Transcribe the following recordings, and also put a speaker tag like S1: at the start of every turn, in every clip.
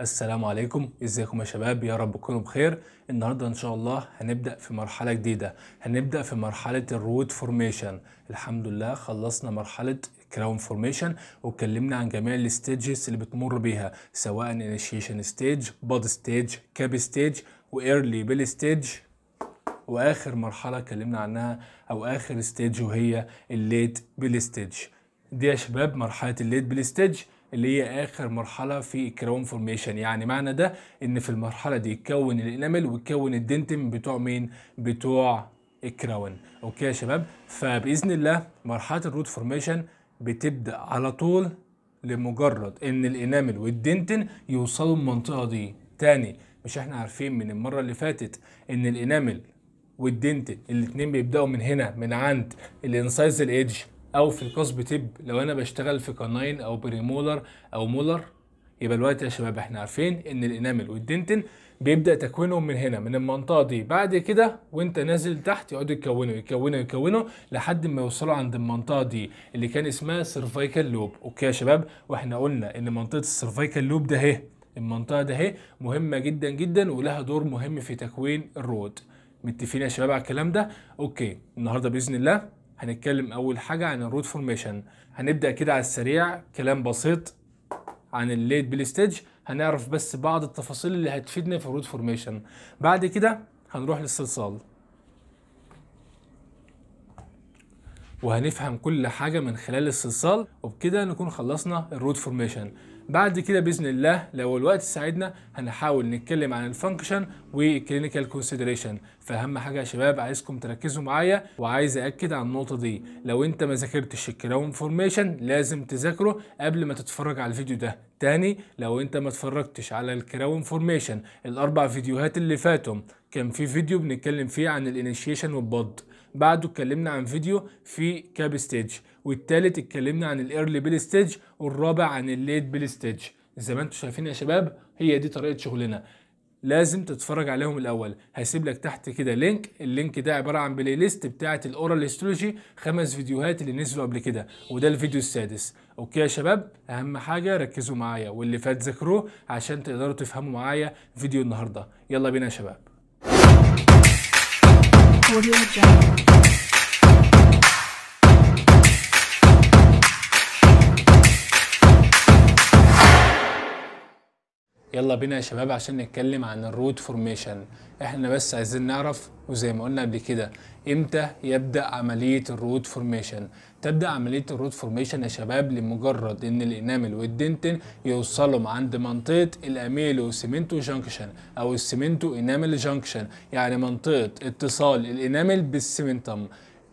S1: السلام عليكم ازيكم يا شباب يا رب تكونوا بخير النهارده ان شاء الله هنبدا في مرحله جديده هنبدا في مرحله الروت فورميشن الحمد لله خلصنا مرحله كراون فورميشن واتكلمنا عن جميع الستيجز اللي بتمر بيها سواء انيشيشن ستيج بود ستيج كاب ستيج وايرلي بيل ستيج واخر مرحله اتكلمنا عنها او اخر ستيج وهي الليت بيل ستيج دي يا شباب مرحله الليت بيل ستيج اللي هي اخر مرحله في الكراون فورميشن يعني معنى ده ان في المرحله دي يتكون الانامل ويتكون الدنتم بتوع مين بتوع الكراون اوكي يا شباب فباذن الله مرحله الروت فورميشن بتبدا على طول لمجرد ان الانامل والدنتن يوصلوا المنطقه دي تاني مش احنا عارفين من المره اللي فاتت ان الانامل والدنتن الاتنين بيبداوا من هنا من عند الانسايز الايدج او في القصب تب لو انا بشتغل في كناين او بريمولر او مولر يبقى الوقت يا شباب احنا عارفين ان الانامل والدنتن بيبدا تكوينهم من هنا من المنطقه دي بعد كده وانت نازل تحت يقعدوا يكونوا يكونوا يكونوا لحد ما يوصلوا عند المنطقه دي اللي كان اسمها سيرفايكال لوب اوكي يا شباب واحنا قلنا ان منطقه السيرفايكال لوب ده اهي المنطقه ده اهي مهمه جدا جدا ولها دور مهم في تكوين الرود متفقين يا شباب على الكلام ده اوكي النهارده باذن الله هنتكلم اول حاجه عن الروت فورميشن هنبدا كده على السريع كلام بسيط عن الليد بيل ستيج هنعرف بس بعض التفاصيل اللي هتفيدنا في الروت فورميشن بعد كده هنروح للصلصال وهنفهم كل حاجه من خلال الصلصال وبكده نكون خلصنا الروت فورميشن بعد كده باذن الله لو الوقت ساعدنا هنحاول نتكلم عن الفانكشن والكلينيكال كونسيدريشن فاهم حاجه يا شباب عايزكم تركزوا معايا وعايز اكد على النقطه دي لو انت ما ذاكرتش الكراون فورميشن لازم تذاكره قبل ما تتفرج على الفيديو ده تاني لو انت ما اتفرجتش على الكراون فورميشن الاربع فيديوهات اللي فاتهم كان في فيديو بنتكلم فيه عن الانيشيشن والبض بعده اتكلمنا عن فيديو في كاب ستيج والتالت اتكلمنا عن الايرلي بيل ستيج والرابع عن الليت بيل ستيج زي ما انتم شايفين يا شباب هي دي طريقه شغلنا لازم تتفرج عليهم الاول هسيب لك تحت كده لينك اللينك ده عباره عن بلاي ليست بتاعه الاورال هيستولوجي خمس فيديوهات اللي نزلوا قبل كده وده الفيديو السادس اوكي يا شباب اهم حاجه ركزوا معايا واللي فات ذاكروه عشان تقدروا تفهموا معايا فيديو النهارده يلا بينا يا شباب Audio يلا بينا يا شباب عشان نتكلم عن الروت فورميشن احنا بس عايزين نعرف وزي ما قلنا قبل كده امتى يبدا عمليه الروت فورميشن تبدأ عملية الروت فورميشن يا شباب لمجرد ان الانامل والدنتن يوصلهم عند منطقة الاميلو سيمنتو جانكشن او السيمنتو انامل جانكشن يعني منطقة اتصال الانامل بالسيمنتم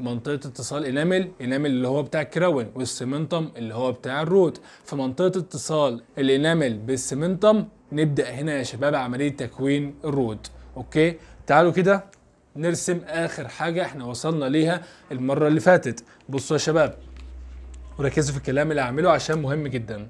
S1: منطقه اتصال انامل انامل اللي هو بتاع الكراون والسيمنتم اللي هو بتاع الروت في منطقه اتصال الانامل بالسيمنتم نبدا هنا يا شباب عمليه تكوين الروت اوكي تعالوا كده نرسم اخر حاجه احنا وصلنا ليها المره اللي فاتت بصوا يا شباب وركزوا في الكلام اللي هعمله عشان مهم جدا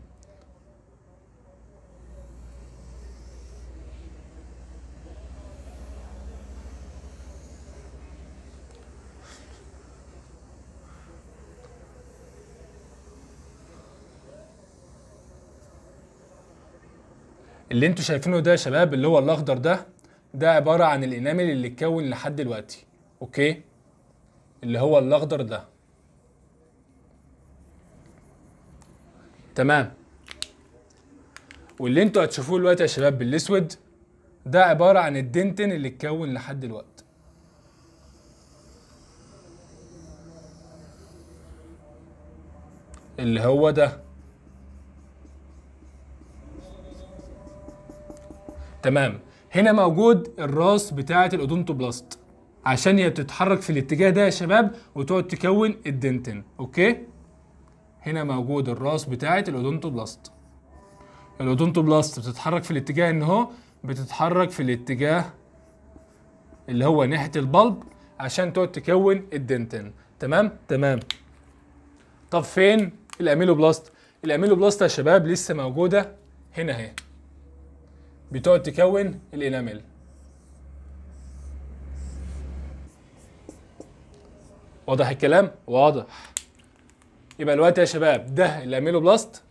S1: اللي انتوا شايفينه ده يا شباب اللي هو الاخضر ده ده عباره عن الانامل اللي اتكون لحد دلوقتي اوكي اللي هو الاخضر ده تمام واللي انتوا هتشوفوه دلوقتي يا شباب بالاسود ده عباره عن الدنتن اللي اتكون لحد دلوقتي اللي هو ده تمام هنا موجود الراس بتاعه الاودونتوبلاست عشان هي بتتحرك في الاتجاه ده يا شباب وتقعد تكون الدنتين اوكي هنا موجود الراس بتاعه الاودونتوبلاست الاودونتوبلاست بتتحرك في الاتجاه ان هو بتتحرك في الاتجاه اللي هو ناحيه البلب عشان تقعد تكون الدنتين تمام تمام طب فين الاميلوبلاست الاميلوبلاست يا شباب لسه موجوده هنا اهي بتقعد تكون الانامل واضح الكلام واضح يبقى الوقت يا شباب ده الاميلوبلاست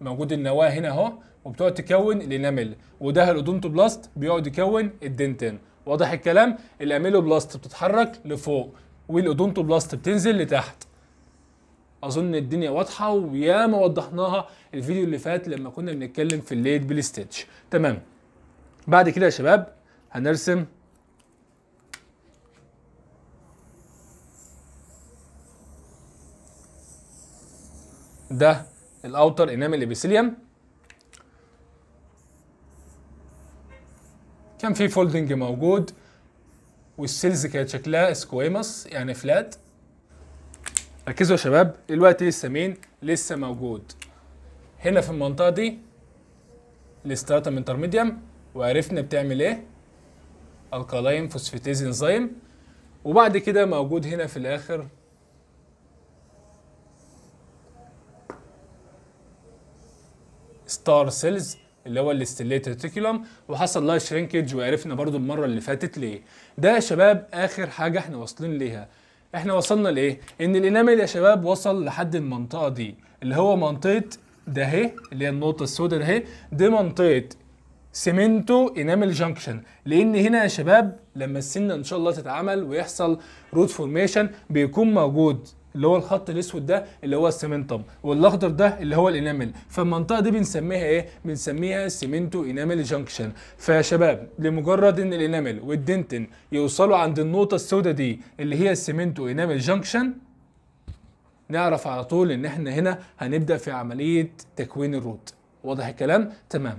S1: موجود النواه هنا اهو وبتقعد تكون الانامل وده الاودونتو بلاست بيقعد يكون الدنتين واضح الكلام الاميلوبلاست بتتحرك لفوق بلاست بتنزل لتحت اظن الدنيا واضحه وياما وضحناها الفيديو اللي فات لما كنا بنتكلم في الليد بالستيتش تمام بعد كده يا شباب هنرسم ده الاوتر انامل ابيثيليوم كان في فولدنج موجود والسيلز كانت شكلها سكويمس يعني فلات ركزوا يا شباب الوقت لسه مين لسه موجود هنا في المنطقه دي الستراتم انترميديم وعرفنا بتعمل ايه الكالاين فوسفاتيز انزيم وبعد كده موجود هنا في الاخر ستار سيلز اللي هو الاستيليت ريتيكولم وحصل لها شرينكج وعرفنا برضو المره اللي فاتت ليه ده يا شباب اخر حاجه احنا واصلين ليها احنا وصلنا لايه؟ ان الانامل يا شباب وصل لحد المنطقه دي اللي هو منطقه ده اهي اللي هي النقطه السوداء ده اهي دي منطقه سيمنتو انامل جانكشن لان هنا يا شباب لما السنه ان شاء الله تتعمل ويحصل روت فورميشن بيكون موجود اللي هو الخط الاسود ده اللي هو السمنتم والاخضر ده اللي هو الانامل فالمنطقه دي بنسميها ايه بنسميها سيمنتو انامل جانكشن فيا شباب لمجرد ان الانامل والدنتن يوصلوا عند النقطه السوداء دي اللي هي السيمنتو انامل جانكشن نعرف على طول ان احنا هنا هنبدا في عمليه تكوين الروت واضح الكلام تمام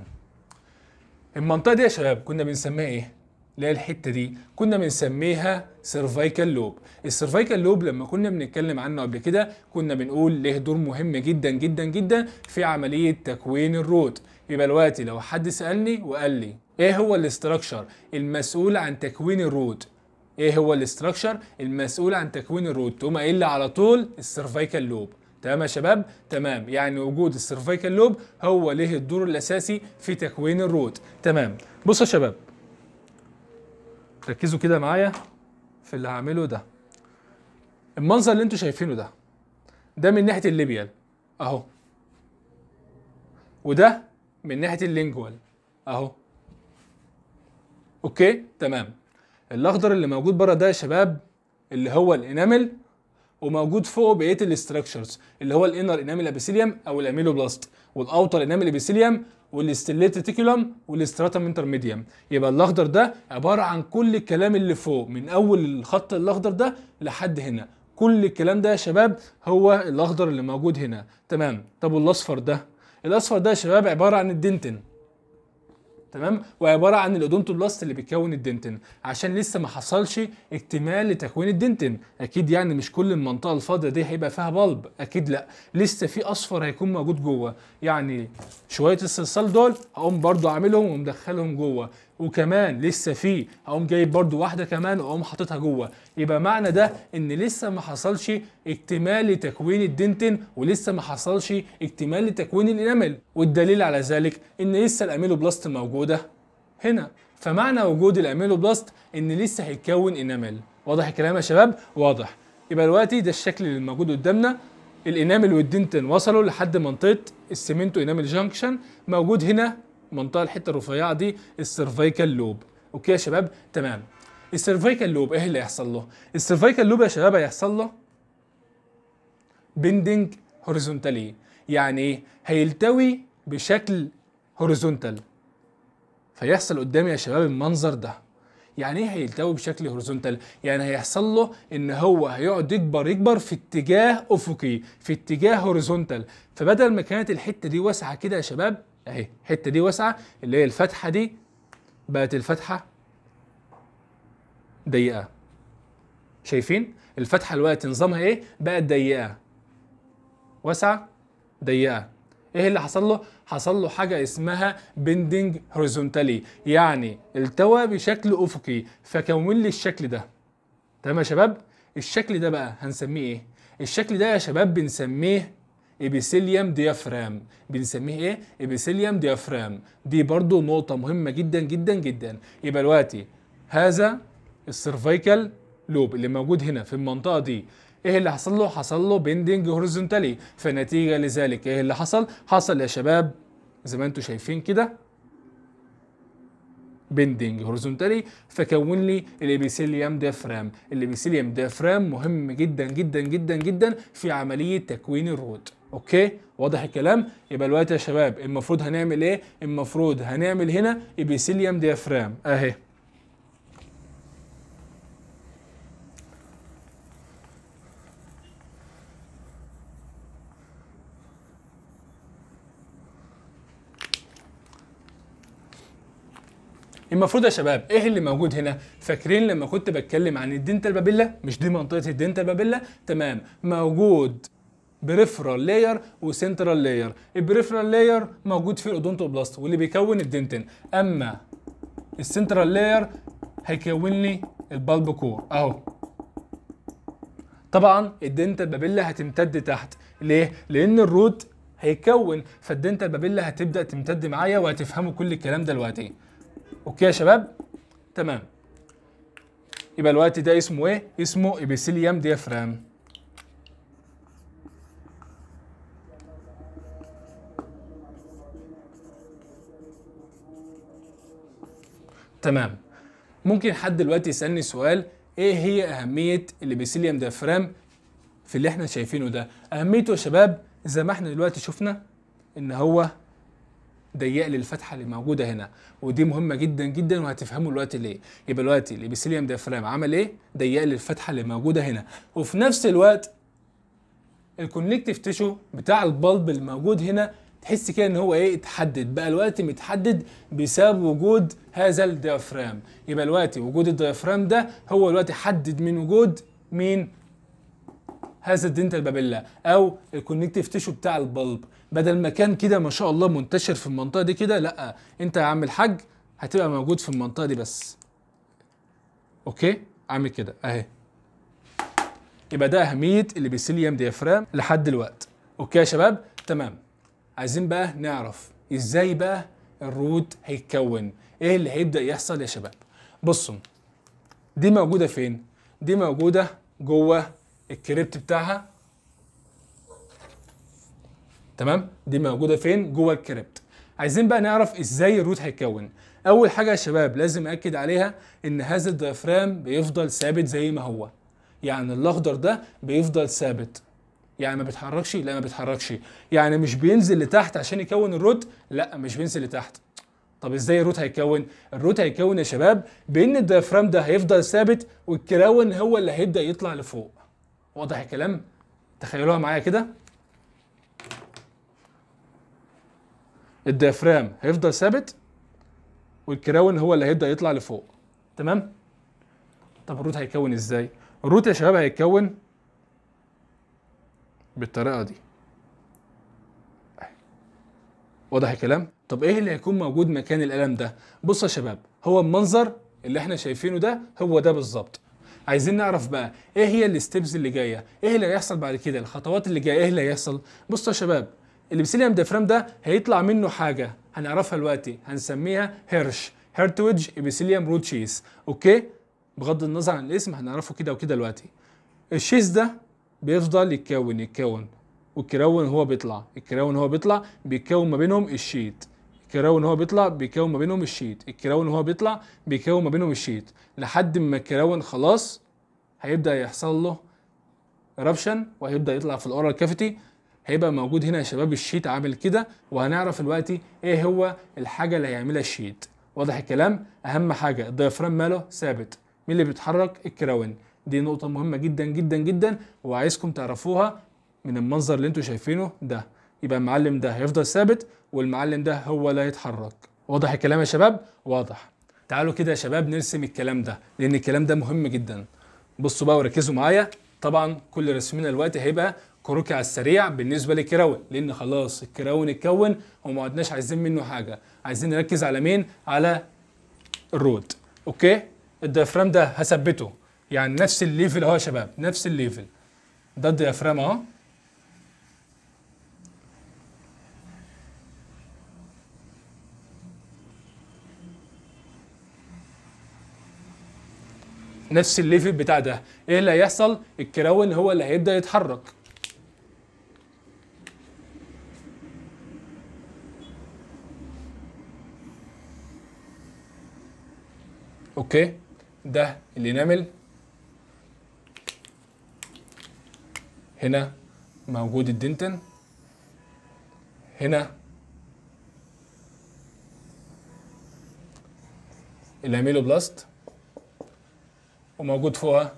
S1: المنطقه دي يا شباب كنا بنسميها ايه اللي هي الحته دي كنا بنسميها سيرفايكال لوب السيرفايكال لوب لما كنا بنتكلم عنه قبل كده كنا بنقول له دور مهم جدا جدا جدا في عمليه تكوين الروت يبقى دلوقتي لو حد سالني وقال لي ايه هو الاستراكشر المسؤول عن تكوين الروت ايه هو الاستراكشر المسؤول عن تكوين الروت تقوم قايل لي على طول السيرفايكال لوب تمام يا شباب تمام يعني وجود السيرفايكال لوب هو له الدور الاساسي في تكوين الروت تمام بصوا يا شباب ركزوا كده معايا في اللي هعمله ده المنظر اللي انتوا شايفينه ده ده من ناحيه الليبيال اهو وده من ناحيه اللينجوال اهو اوكي تمام الاخضر اللي موجود بره ده يا شباب اللي هو الانامل وموجود فوقه بقيه الاستراكشرز اللي هو الانر انامل ابيثيليوم او الاميلوبلاست والاوتر انامل ابيثيليوم والاستليت ريتيكولم والاستراتم انترميديم يبقى الاخضر ده عباره عن كل الكلام اللي فوق من اول الخط الاخضر ده لحد هنا كل الكلام ده يا شباب هو الاخضر اللي موجود هنا تمام طب والاصفر ده الاصفر ده يا شباب عباره عن الدنتن تمام وعباره عن الاودونتوبلاست اللي بيكون الدنتن عشان لسه ما حصلش اكتمال لتكوين الدنتن اكيد يعني مش كل المنطقه الفاضيه دي هيبقى فيها بلب اكيد لا لسه في اصفر هيكون موجود جوه يعني شويه الصلصال دول هقوم برضو عاملهم ومدخلهم جوه وكمان لسه في اقوم جايب برده واحده كمان واقوم حاططها جوه يبقى معنى ده ان لسه ما حصلش اكتمال لتكوين الدنتن ولسه ما حصلش اكتمال لتكوين الانامل والدليل على ذلك ان لسه الاميلوبلاست موجوده هنا فمعنى وجود الاميلوبلاست ان لسه هيتكون انامل واضح الكلام يا شباب واضح يبقى دلوقتي ده الشكل اللي موجود قدامنا الانامل والدنتن وصلوا لحد منطقه السمنتو انامل جانكشن موجود هنا منطقه الحته الرفيعه دي السيرفيكال لوب اوكي يا شباب تمام السيرفيكال لوب ايه اللي هيحصل له السيرفيكال لوب يا شباب هيحصل له بندنج هوريزونتالي يعني ايه هيلتوي بشكل هوريزونتال فيحصل قدامي يا شباب المنظر ده يعني ايه هيلتوي بشكل هوريزونتال يعني هيحصل له ان هو هيقعد يكبر يكبر في اتجاه افقي في اتجاه هوريزونتال فبدل ما كانت الحته دي واسعه كده يا شباب اهي الحته دي واسعه اللي هي الفتحه دي بقت الفتحه ضيقه شايفين الفتحه الوقت نظامها ايه بقت ضيقه واسعه ضيقه ايه اللي حصل له حصل له حاجه اسمها بندنج هوريزونتالي يعني التوى بشكل افقي فكون لي الشكل ده تمام يا شباب الشكل ده بقى هنسميه ايه الشكل ده يا شباب بنسميه ابيثيليوم ديافرام بنسميه ايه ابيثيليوم ديافرام دي برضو نقطه مهمه جدا جدا جدا يبقى دلوقتي هذا السيرفيكال لوب اللي موجود هنا في المنطقه دي ايه اللي حصل له حصل له بيندنج هوريزونتالي فنتيجه لذلك ايه اللي حصل حصل يا شباب زي ما انتم شايفين كده بندنج هوريزونتالي فكون لي الابيثيليوم ديافرام الابيثيليوم ديافرام مهم جدا جدا جدا جدا في عمليه تكوين الروت اوكي واضح الكلام يبقى دلوقتي يا شباب المفروض هنعمل ايه المفروض هنعمل هنا ابيثيليوم ديافرام اهي المفروض يا شباب ايه اللي موجود هنا فاكرين لما كنت بتكلم عن الدنتال بابيلا مش دي منطقه الدنتال بابيلا تمام موجود بريفرال لاير وسنترال لاير البريفرال لاير موجود في الاودونتوبلاست واللي بيكون الدنتين اما السنترال لاير هيكون لي البالب كور اهو طبعا الدنتال بابيلا هتمتد تحت ليه لان الروت هيكون فالدنتال بابيلا هتبدا تمتد معايا وهتفهموا كل الكلام دلوقتي اوكي يا شباب تمام يبقى الوقت ده اسمه ايه اسمه ابيسيليام ديافرام تمام ممكن حد دلوقتي يسالني سؤال ايه هي اهميه الابيثيليوم دافرام في اللي احنا شايفينه ده اهميته يا شباب زي ما احنا دلوقتي شفنا ان هو ضيق لي الفتحه اللي موجوده هنا ودي مهمه جدا جدا وهتفهموا دلوقتي ليه يبقى دلوقتي الابيثيليوم دافرام عمل ايه ضيق لي الفتحه اللي موجوده هنا وفي نفس الوقت الكونكتيف تيشو بتاع البلب الموجود هنا تحس كده ان هو ايه اتحدد بقى الوقت متحدد بسبب وجود هذا الديافرام يبقى الوقت وجود الديافرام ده هو الوقت حدد من وجود مين هذا الدنتال بابيلا او الكونكتيف تيشو بتاع البلب بدل ما كان كده ما شاء الله منتشر في المنطقه دي كده لا انت يا عم الحاج هتبقى موجود في المنطقه دي بس اوكي اعمل كده اهي يبقى ده اهميه اللي بيسيليام ديافرام لحد الوقت اوكي يا شباب تمام عايزين بقى نعرف ازاي بقى الروت هيتكون ايه اللي هيبدا يحصل يا شباب بصوا دي موجوده فين دي موجوده جوه الكريبت بتاعها تمام دي موجوده فين جوه الكريبت عايزين بقى نعرف ازاي الروت هيتكون اول حاجه يا شباب لازم اكد عليها ان هذا الدايفرام بيفضل ثابت زي ما هو يعني الاخضر ده بيفضل ثابت يعني ما بيتحركش لا ما بيتحركش يعني مش بينزل لتحت عشان يكون الروت لا مش بينزل لتحت طب ازاي الروت هيكون الروت هيكون يا شباب بان الديافرام ده هيفضل ثابت والكراون هو اللي هيبدا يطلع لفوق واضح الكلام تخيلوها معايا كده الديافرام هيفضل ثابت والكراون هو اللي هيبدا يطلع لفوق تمام طب الروت هيكون ازاي الروت يا شباب هيتكون بالطريقه دي واضح الكلام طب ايه اللي هيكون موجود مكان القلم ده بص يا شباب هو المنظر اللي احنا شايفينه ده هو ده بالظبط عايزين نعرف بقى ايه هي الستبس اللي جايه ايه اللي هيحصل بعد كده الخطوات اللي جايه ايه اللي هيحصل بصوا يا شباب الابسيليوم ديفرام ده هيطلع منه حاجه هنعرفها دلوقتي هنسميها هيرش هيرتويج ابيسيليوم روتشيز اوكي بغض النظر عن الاسم هنعرفه كده وكده دلوقتي الشيس ده بيفضل يتكون يتكون والكراون هو بيطلع الكراون هو بيطلع بيكون ما بينهم الشيت الكراون هو بيطلع بيكون ما بينهم الشيت الكراون هو بيطلع بيكون ما بينهم الشيت لحد ما الكراون خلاص هيبدا يحصل له رابشن وهيبدا يطلع في الاورال كافيتي هيبقى موجود هنا يا شباب الشيت عامل كده وهنعرف دلوقتي ايه هو الحاجه اللي هيعملها الشيت واضح الكلام اهم حاجه الدايفرام ماله ثابت مين اللي بيتحرك الكراون دي نقطة مهمة جدا جدا جدا وعايزكم تعرفوها من المنظر اللي انتوا شايفينه ده يبقى المعلم ده هيفضل ثابت والمعلم ده هو اللي هيتحرك واضح الكلام يا شباب واضح تعالوا كده يا شباب نرسم الكلام ده لان الكلام ده مهم جدا بصوا بقى وركزوا معايا طبعا كل رسمنا دلوقتي هيبقى كروكي على السريع بالنسبه للكراون لان خلاص الكراون اتكون وما عدناش عايزين منه حاجه عايزين نركز على مين على الرود اوكي الدايفرام ده هثبته يعني نفس الليفل اهو يا شباب نفس الليفل ده الديافرام اهو نفس الليفل بتاع ده ايه اللي هيحصل الكراون هو اللي هيبدا يتحرك اوكي ده الانامل هنا موجود الدنتن هنا الاميلوبلاست وموجود فوقها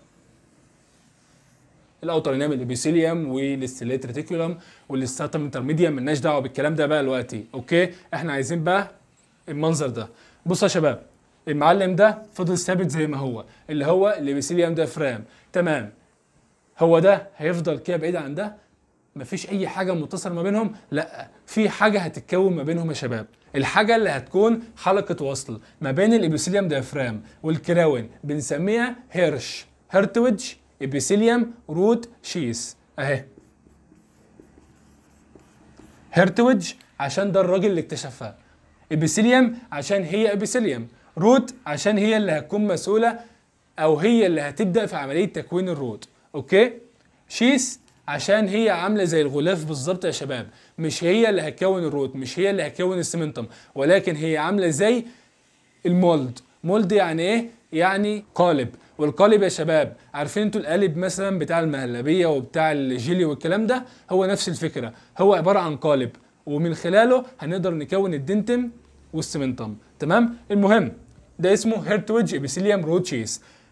S1: الاوتر انامل ابيثيليوم والاستيلات ريتيكولوم والستاتم انترميديا مالناش دعوه بالكلام ده بقى دلوقتي اوكي احنا عايزين بقى المنظر ده بصوا يا شباب المعلم ده فضل ثابت زي ما هو اللي هو الابيثيليوم فرام تمام هو ده هيفضل كده بعيد عن ده مفيش اي حاجه متصله ما بينهم لا في حاجه هتتكون ما بينهم يا شباب الحاجه اللي هتكون حلقه وصل ما بين الابيثيليوم ديافرام والكراون بنسميها هيرش هرتويدج ابيثيليوم روت شيس اهي هرتويدج عشان ده الراجل اللي اكتشفها ابيثيليوم عشان هي ابيثيليوم روت عشان هي اللي هتكون مسؤوله او هي اللي هتبدا في عمليه تكوين الروت اوكي شيس عشان هي عامله زي الغلاف بالظبط يا شباب مش هي اللي هتكون الروت مش هي اللي هتكون السمنتم ولكن هي عامله زي المولد مولد يعني ايه يعني قالب والقالب يا شباب عارفين انتوا القالب مثلا بتاع المهلبيه وبتاع الجيلي والكلام ده هو نفس الفكره هو عباره عن قالب ومن خلاله هنقدر نكون الدنتم والسمنتم تمام المهم ده اسمه هيرتويج ابيثيليوم روت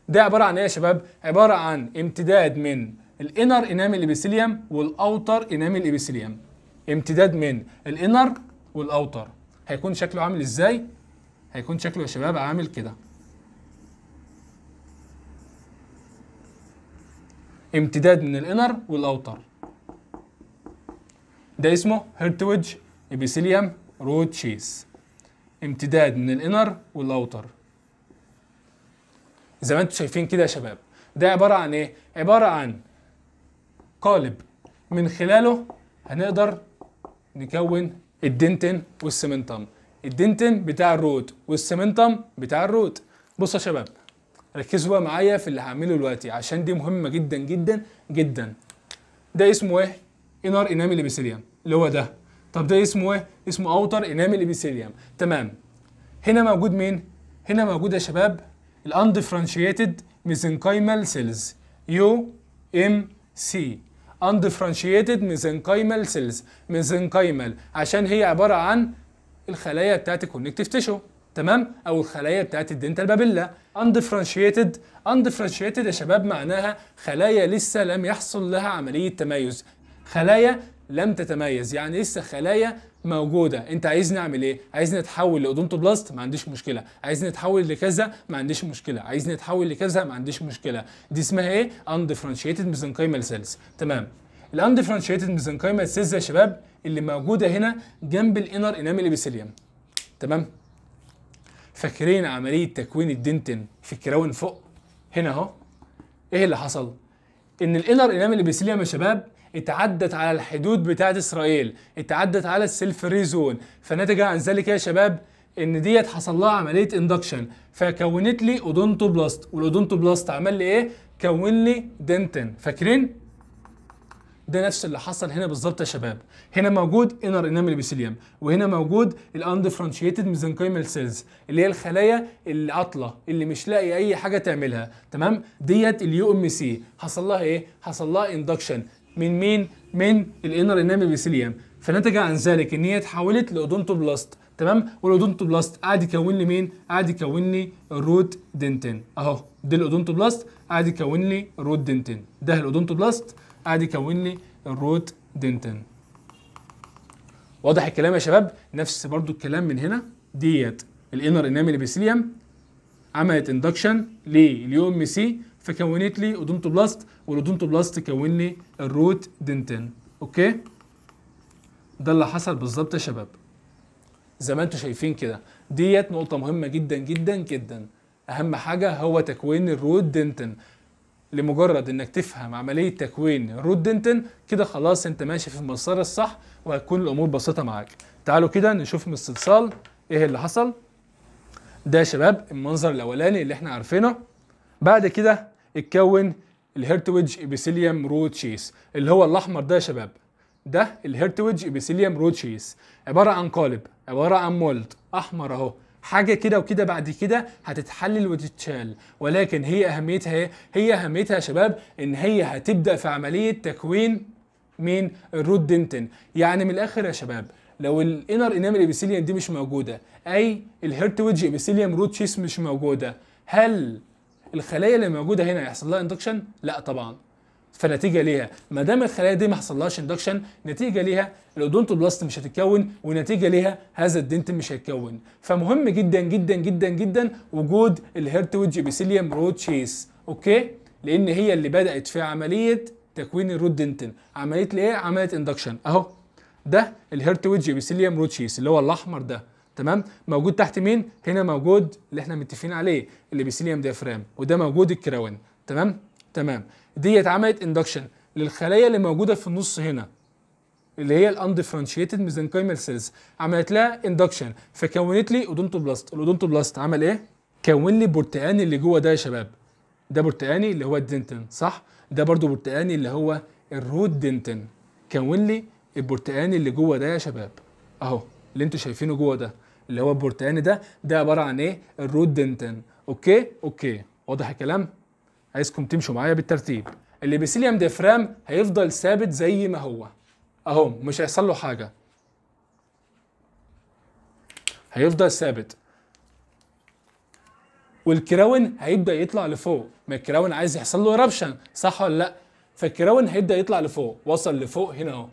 S1: ده عباره عن ايه يا شباب عباره عن امتداد من الانر انامل ابيثيليوم والاوتر انامل ابيثيليوم امتداد من الانر والاوتر هيكون شكله عامل ازاي هيكون شكله يا شباب عامل كده امتداد من الانر والاوتر ده اسمه هرتويج ابيثيليوم روت شيس امتداد من الانر والاوتر زي ما انتم شايفين كده يا شباب ده عباره عن ايه عباره عن قالب من خلاله هنقدر نكون الدنتن والسمنتم الدنتن بتاع الرود والسمنتم بتاع الرود بصوا يا شباب ركزوا بقى معايا في اللي هعمله دلوقتي عشان دي مهمه جدا جدا جدا ده اسمه ايه انار انامل ابيثيليوم اللي هو ده طب ده اسمه ايه اسمه اوتر انامل ابيثيليوم تمام هنا موجود مين هنا موجود يا شباب undifferentiated mesenchymal cells يو ام سي undifferentiated mesenchymal cells mesenchymal عشان هي عباره عن الخلايا بتاعت الكونكتيف تيشو تمام او الخلايا بتاعت الدنتال بابيلا undifferentiated undifferentiated يا شباب معناها خلايا لسه لم يحصل لها عمليه تميز خلايا لم تتميز يعني لسه خلايا موجوده انت عايزني اعمل ايه عايزني اتحول لاودونتوبلاست ما عنديش مشكله عايزني اتحول لكذا ما عنديش مشكله عايزني اتحول لكذا ما عنديش مشكله دي اسمها ايه اندفرنشيتد ميزنكايمال سيلز تمام الاندفرنشيتد ميزنكايمال سيلز يا شباب اللي موجوده هنا جنب الانر انامل ابيثيليوم تمام فاكرين عمليه تكوين الدنتن في الكراون فوق هنا اهو ايه اللي حصل ان الانر انامل ابيثيليوم يا شباب اتعدت على الحدود بتاعت اسرائيل اتعدت على السيلف ريزون زون فنتج عن ذلك يا شباب ان ديت حصل لها عمليه اندكشن فكونت لي اودونتوبلاست والاودونتوبلاست عمل لي ايه كون لي دنتن فاكرين ده نفس اللي حصل هنا بالظبط يا شباب هنا موجود انر انامل ابيثيليوم وهنا موجود الاندفرنشيتد ميزنكايمال سيلز اللي هي الخلايا عطله اللي مش لاقي اي حاجه تعملها تمام ديت اليو ام سي حصل لها ايه حصل لها اندكشن من مين؟ من الانر انامي بيسيليوم فنتج عن ذلك ان هي اتحولت لاودونتوبلاست تمام والاودونتوبلاست قاعد يكون لي مين؟ قاعد يكون لي الروت دنتين اهو دي الاودونتوبلاست قاعد يكون لي الروت دنتين ده الاودونتوبلاست قاعد يكون لي الروت دنتين واضح الكلام يا شباب نفس برضو الكلام من هنا ديت الانر انامي بيسيليوم عملت اندكشن لليو ام سي فكونت لي اودونتوبلاست والاودونتوبلاست كون لي الروت دنتين اوكي ده اللي حصل بالظبط يا شباب زي ما انتم شايفين كده ديت نقطة مهمة جدا جدا جدا أهم حاجة هو تكوين الروت دنتن لمجرد إنك تفهم عملية تكوين الروت دنتن كده خلاص أنت ماشي في المسار الصح وهتكون الأمور بسيطة معاك تعالوا كده نشوف من الصلصال إيه اللي حصل ده يا شباب المنظر الأولاني اللي إحنا عارفينه بعد كده اتكون الهيرتوج ابيثيليوم روت شيس اللي هو الاحمر ده يا شباب ده الهيرتوج ابيثيليوم روت شيس عباره عن قالب عباره عن مولد احمر اهو حاجه كده وكده بعد كده هتتحلل وتتشال ولكن هي اهميتها ايه هي اهميتها يا شباب ان هي هتبدا في عمليه تكوين مين الروت دنتن يعني من الاخر يا شباب لو الانر انامل ابيثيليوم دي مش موجوده اي الهيرتوج ابيثيليوم روت شيس مش موجوده هل الخلايا اللي موجوده هنا يحصل لها اندكشن لا طبعا فنتيجه ليها ما دام الخلايا دي ما حصلهاش اندكشن نتيجه ليها الاودونتوبلاست مش هتتكون ونتيجه ليها هذا الدنت مش هيتكون فمهم جدا جدا جدا جدا وجود الهيرتويد جيبيسيليوم رود تشيس اوكي لان هي اللي بدات في عمليه تكوين الرود دنتن عمليه ايه عمليه اندكشن اهو ده الهيرتويد جيبيسيليوم رود تشيس اللي هو الاحمر ده تمام موجود تحت مين هنا موجود اللي احنا متفقين عليه اللي الابيثيليوم ديافرام وده موجود الكراون تمام تمام دي اتعملت اندكشن للخلايا اللي موجوده في النص هنا اللي هي الاندفرنشيتد ميزنكايمال سيلز عملت لها اندكشن فكونت لي اودونتوبلاست الاودونتوبلاست عمل ايه كون لي برتقاني اللي جوه ده يا شباب ده برتقاني اللي هو الدنتن صح ده برضو برتقاني اللي هو الرود دنتن كون لي البرتقاني اللي جوه ده يا شباب اهو اللي انتوا شايفينه جوه ده اللي هو البرتقاني ده ده عباره عن ايه الرودنتن اوكي اوكي واضح الكلام عايزكم تمشوا معايا بالترتيب الليبيسيليوم ديفرام هيفضل ثابت زي ما هو اهو مش هيحصل له حاجه هيفضل ثابت والكراون هيبدا يطلع لفوق ما الكراون عايز يحصل له ربشن صح ولا لا فالكراون هيبدا يطلع لفوق وصل لفوق هنا اهو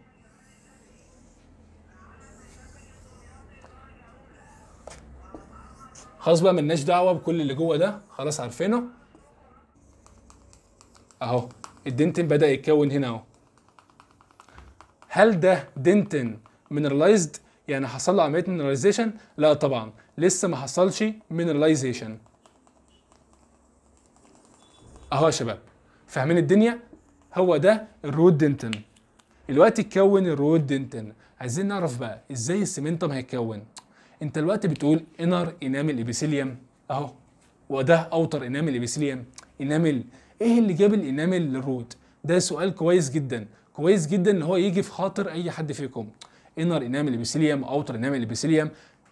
S1: خلاص بقى ملناش دعوه بكل اللي جوه ده خلاص عارفينه اهو الدنتن بدا يتكون هنا اهو هل ده دنتن مينراليزد يعني حصل له عمليه مينراليزيشن لا طبعا لسه ما حصلش مينراليزيشن اهو يا شباب فاهمين الدنيا هو ده الرود دنتن الوقت اتكون الرود دنتن عايزين نعرف بقى ازاي السمنتوم هيتكون انت دلوقتي بتقول انر انامل ابيثيليوم اهو وده اوتر انامل ابيثيليوم انامل ايه اللي جاب الانامل للروت ده سؤال كويس جدا كويس جدا ان هو يجي في خاطر اي حد فيكم انر انامل ابيثيليوم اوتر انامل ابيثيليوم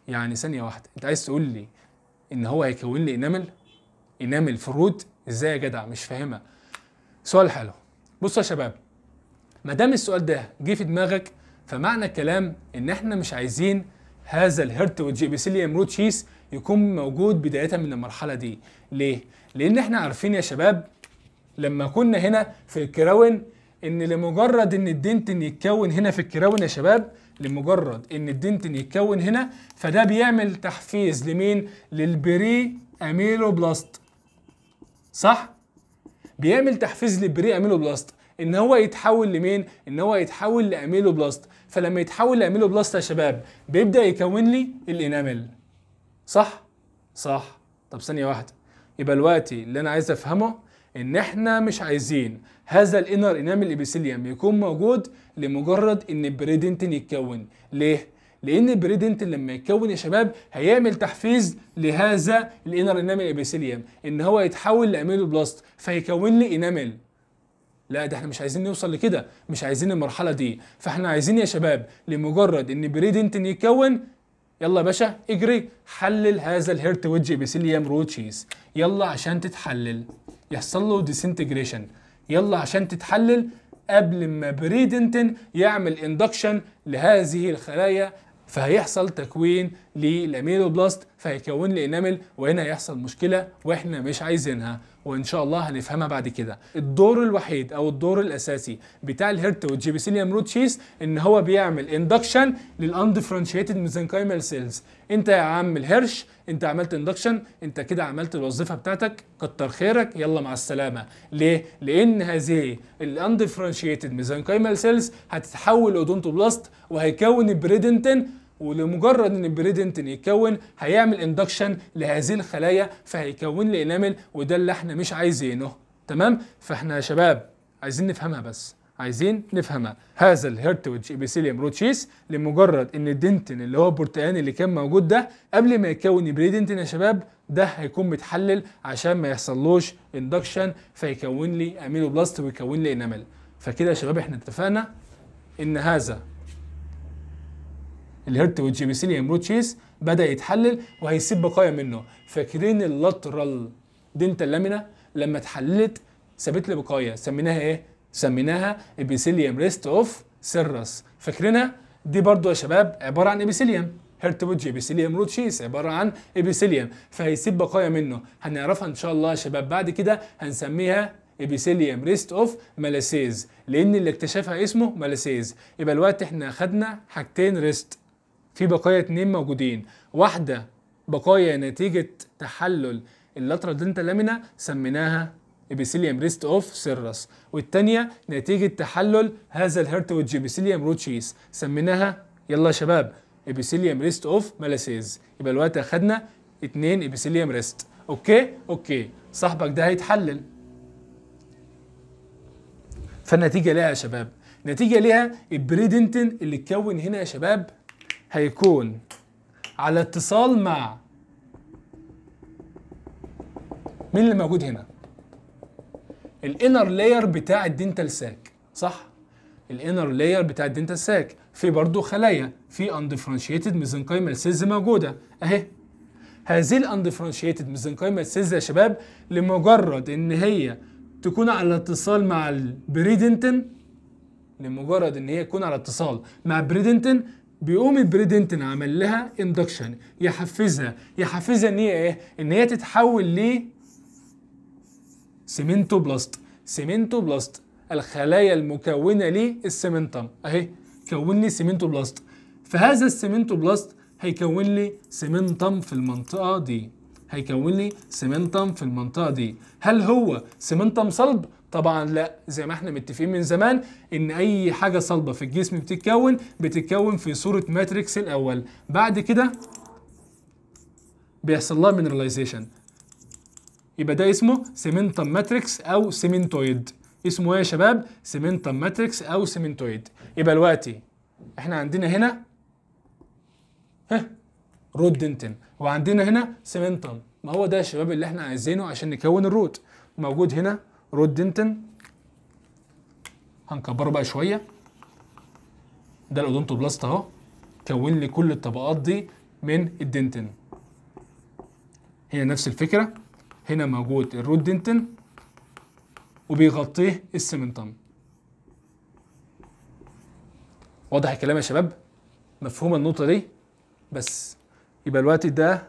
S1: يعني ثانيه واحده انت عايز تقول لي ان هو هيكون لي انامل انامل في الروت ازاي يا جدع مش فاهمها سؤال حلو بصوا يا شباب ما دام السؤال ده جه في دماغك فمعنى الكلام ان احنا مش عايزين هذا الهرت والجيبسيليوم روت شيس يكون موجود بداية من المرحلة دي ليه؟ لأن احنا عارفين يا شباب لما كنا هنا في الكراون ان لمجرد ان الدنتن يتكون هنا في الكراون يا شباب لمجرد ان الدنتن يتكون هنا فده بيعمل تحفيز لمين للبري اميلوبلاست صح بيعمل تحفيز للبري اميلوبلاست ان هو يتحول لمين ان هو يتحول لاميلو بلاست فلما يتحول لاميلو بلاست يا شباب بيبدا يكون لي الانامل صح صح طب ثانيه واحده يبقى الوقت اللي انا عايز افهمه ان احنا مش عايزين هذا الانر انامل ابيثيليوم يكون موجود لمجرد ان البريدنتين يتكون ليه لان البريدنتين لما يتكون يا شباب هيعمل تحفيز لهذا الانر انامل ابيثيليوم ان هو يتحول لاميلو بلاست فيكون لي انامل لا ده احنا مش عايزين نوصل لكده مش عايزين المرحله دي فاحنا عايزين يا شباب لمجرد ان بريدنتين يتكون يلا يا باشا اجري حلل هذا الهيرت ويدج ابيثيليوم روتشيز تشيز يلا عشان تتحلل يحصل له ديسنتجريشن يلا عشان تتحلل قبل ما بريدنتن يعمل اندكشن لهذه الخلايا فهيحصل تكوين للاميلوبلاست فهيكون لي انامل وهنا هيحصل مشكله واحنا مش عايزينها وان شاء الله هنفهمها بعد كده الدور الوحيد او الدور الاساسي بتاع الهيرت والجيبسيليوم روت ان هو بيعمل اندكشن للاندفرنشيتد ميزنكايمال سيلز انت يا عم الهرش انت عملت اندكشن انت كده عملت الوظيفه بتاعتك كتر خيرك يلا مع السلامه ليه لان هذه الاندفرنشيتد ميزنكايمال سيلز هتتحول اودونتوبلاست وهيكون بريدنتين ولمجرد ان البريدنتين يتكون هيعمل اندكشن لهذه الخلايا فهيكون لي انامل وده اللي احنا مش عايزينه تمام فاحنا يا شباب عايزين نفهمها بس عايزين نفهمها هذا الهرتويج ابيثيليوم روتشيس لمجرد ان الدنتين اللي هو البرتقاني اللي كان موجود ده قبل ما يكون البريدنتين يا شباب ده هيكون متحلل عشان ما يحصلوش اندكشن فيكون لي اميلوبلاست ويكون لي انامل فكده يا شباب احنا اتفقنا ان هذا الهرت والجيبسينيوم شيس بدا يتحلل وهيسيب بقايا منه فاكرين اللاترال دنتا لامينا لما اتحللت سابت لي بقايا سميناها ايه سميناها ابيثيليوم ريست اوف سيرس فاكرينها دي برضو يا شباب عباره عن ابيثيليوم هرتبوج ابيثيليوم شيس عباره عن ابيثيليوم فهيسيب بقايا منه هنعرفها ان شاء الله يا شباب بعد كده هنسميها ابيثيليوم ريست اوف مالاسيز لان اللي اكتشفها اسمه مالاسيز يبقى الوقت احنا خدنا حاجتين ريست في بقايا اتنين موجودين واحدة بقايا نتيجة تحلل اللاترال دنتا لامينا سميناها ابيثيليوم ريست اوف سيرس والتانية نتيجة تحلل هذا الهيرتوج ابيثيليوم روتشيس سميناها يلا يا شباب ابيثيليوم ريست اوف مالاسيز يبقى الوقت اخدنا اتنين ابيثيليوم ريست اوكي اوكي صاحبك ده هيتحلل فالنتيجة ليها يا شباب نتيجة ليها البريدنتين اللي اتكون هنا يا شباب هيكون على اتصال مع مين اللي موجود هنا؟ الانر لاير بتاع الدنتال ساك صح؟ الانر لاير بتاع الدنتال ساك في برضه خلايا في اندفرنشيتد ميزنكايمال سيلز موجوده اهي هذه الاندفرنشيتد ميزنكايمال سيلز يا شباب لمجرد ان هي تكون على اتصال مع البريدنتن لمجرد ان هي تكون على اتصال مع بريدنتن بيقوم البريدنتن عمل لها اندكشن يحفزها يحفزها ان هي ايه ان هي تتحول ل سيمنتو بلاست الخلايا المكونه للسيمنتم اهي كون لي بلاست فهذا بلاست هيكون لي سيمنتم في المنطقه دي هيكون لي سيمنتم في المنطقه دي هل هو سيمنتم صلب طبعا لا زي ما احنا متفقين من زمان ان اي حاجه صلبه في الجسم بتتكون بتتكون في صوره ماتريكس الاول بعد كده بيحصل لها مينراليزيشن يبقى ده اسمه سيمنتم ماتريكس او سيمنتويد اسمه ايه يا شباب سيمنتم ماتريكس او سيمنتويد يبقى دلوقتي احنا عندنا هنا ها رود دنتن وعندنا هنا سمنتن ما هو ده يا شباب اللي احنا عايزينه عشان نكون الروت موجود هنا رود دنتن هنكبره بقى شويه ده الاودونتو بلاست اهو كون لي كل الطبقات دي من الدنتن هي نفس الفكره هنا موجود الرود دنتن وبيغطيه السمنتن واضح الكلام يا شباب مفهومه النقطه دي بس يبقى الوقت ده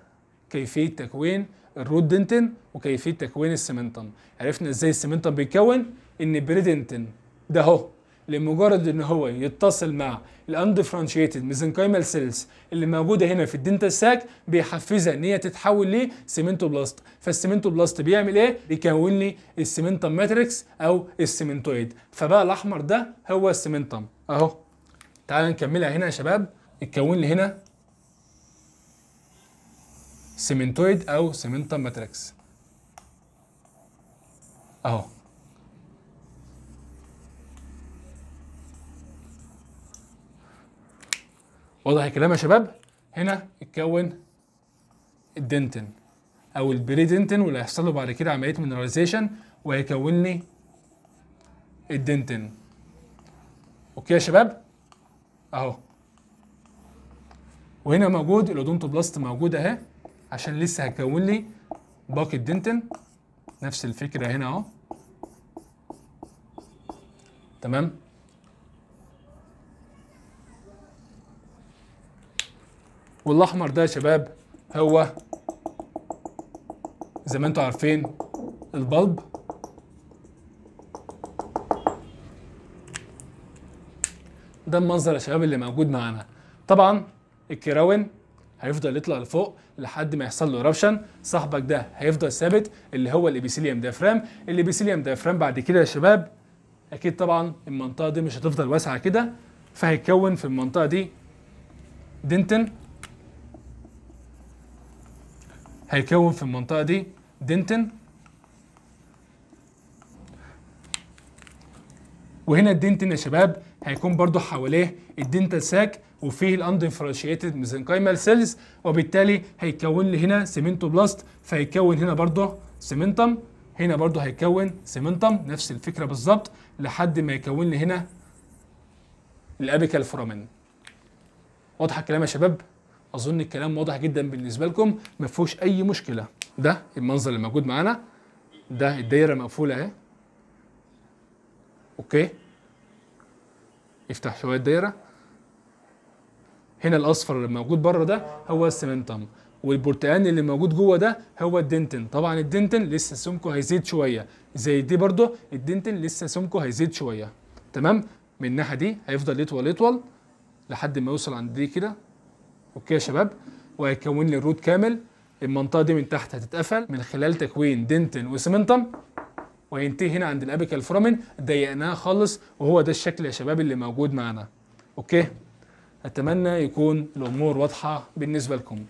S1: كيفيه تكوين الرودنتن وكيفيه تكوين السمنتن عرفنا ازاي السمنتن بيتكون ان بريدنتن ده اهو لمجرد ان هو يتصل مع الاندفرانشيتد ميزنكايمال سيلز اللي موجوده هنا في الدنتال ساك بيحفزها ان هي تتحول فالسيمنتو بلاست بيعمل ايه بيكون لي السيمنتم ماتريكس او السيمنتويد فبقى الاحمر ده هو السيمنتم اهو تعال نكملها هنا يا شباب اتكون لي هنا سيمنتويد او سيمنتم ماتريكس اهو واضح الكلام يا شباب هنا اتكون الدنتن او البريدنتن واللي هيحصل له بعد كده عمليه مينراليزيشن وهيكون لي الدنتن اوكي يا شباب اهو وهنا موجود الاودونتو بلاست موجود اهي عشان لسه هكون لي باقي الدنتن نفس الفكره هنا اهو تمام والاحمر ده يا شباب هو زي ما انتم عارفين البلب ده المنظر يا شباب اللي موجود معانا طبعا الكراون هيفضل يطلع لفوق لحد ما يحصل له ايربشن صاحبك ده هيفضل ثابت اللي هو الابيثيليوم ديافرام الابيثيليوم ديافرام بعد كده يا شباب اكيد طبعا المنطقه دي مش هتفضل واسعه كده فهيكون في المنطقه دي دنتن هيكون في المنطقه دي دنتن وهنا الدنتن يا شباب هيكون برضو حواليه الدنتال ساك وفيه الاندفرنشيتد ميزنكايمال سيلز وبالتالي هيكون لي هنا بلاست فيكون هنا برضه سيمنتم هنا برضه هيكون سيمنتم نفس الفكره بالظبط لحد ما يكون لي هنا الابيكال فورامين واضح الكلام يا شباب اظن الكلام واضح جدا بالنسبه لكم ما فيهوش اي مشكله ده المنظر اللي موجود معانا ده الدايره مقفوله اهي اوكي افتح شويه الدايره هنا الاصفر اللي موجود بره ده هو السيمنتم والبرتقاني اللي موجود جوه ده هو الدنتن طبعا الدنتن لسه سمكه هيزيد شويه زي دي برده الدنتن لسه سمكه هيزيد شويه تمام من الناحيه دي هيفضل يطول يطول لحد ما يوصل عند دي كده اوكي يا شباب وهيكون لي الروت كامل المنطقه دي من تحت هتتقفل من خلال تكوين دنتن وسمنتم وينتهي هنا عند الابيكال فرامن ضيقناها خالص وهو ده الشكل يا شباب اللي موجود معانا اوكي أتمنى يكون الأمور واضحة بالنسبة لكم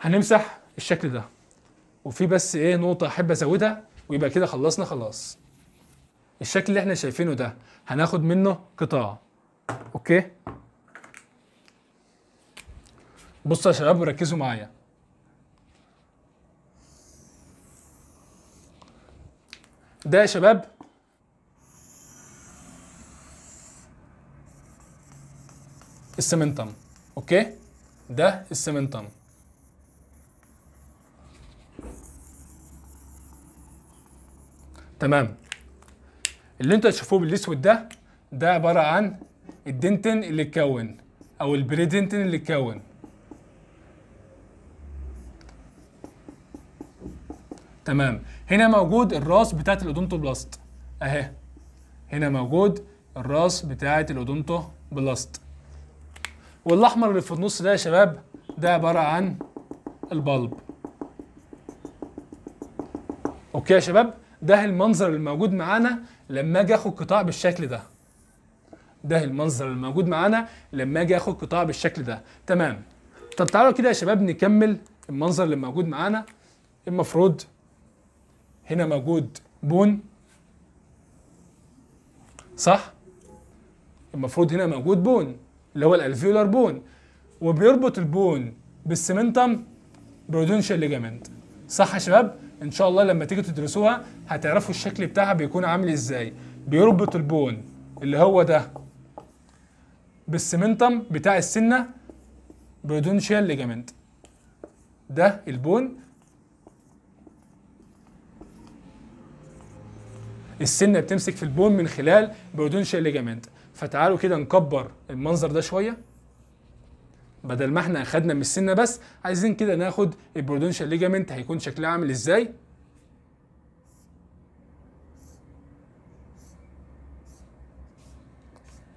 S1: هنمسح الشكل ده وفي بس إيه نقطة أحب أزودها ويبقى كده خلصنا خلاص الشكل اللي احنا شايفينه ده هناخد منه قطاع اوكي بصوا يا شباب وركزوا معايا ده يا شباب السمنتم اوكي ده السمنتم تمام اللي انتوا تشوفوه بالاسود ده ده عباره عن الدنتن اللي اتكون او البريدنتن اللي اتكون تمام هنا موجود الراس بتاعت الاودونتوبلاست اهي هنا موجود الراس بتاعت الاودونتوبلاست والاحمر اللي في النص ده يا شباب ده عباره عن البلب اوكي يا شباب ده المنظر الموجود معانا لما اجي اخد قطاع بالشكل ده ده المنظر الموجود معانا لما اجي اخد قطاع بالشكل ده تمام طب تعالوا كده يا شباب نكمل المنظر اللي موجود معانا المفروض هنا موجود بون صح المفروض هنا موجود بون اللي هو الالفيولار بون وبيربط البون بالسمنتم برودنشال ليجامنت صح يا شباب ان شاء الله لما تيجوا تدرسوها هتعرفوا الشكل بتاعها بيكون عامل ازاي بيربط البون اللي هو ده بالسمنتم بتاع السنه برودنشال ليجامنت ده البون السنه بتمسك في البون من خلال برودنشال ليجامنت فتعالوا كده نكبر المنظر ده شويه بدل ما احنا اخدنا من السنه بس عايزين كده ناخد البرودنشال ليجامنت هيكون شكلها عامل ازاي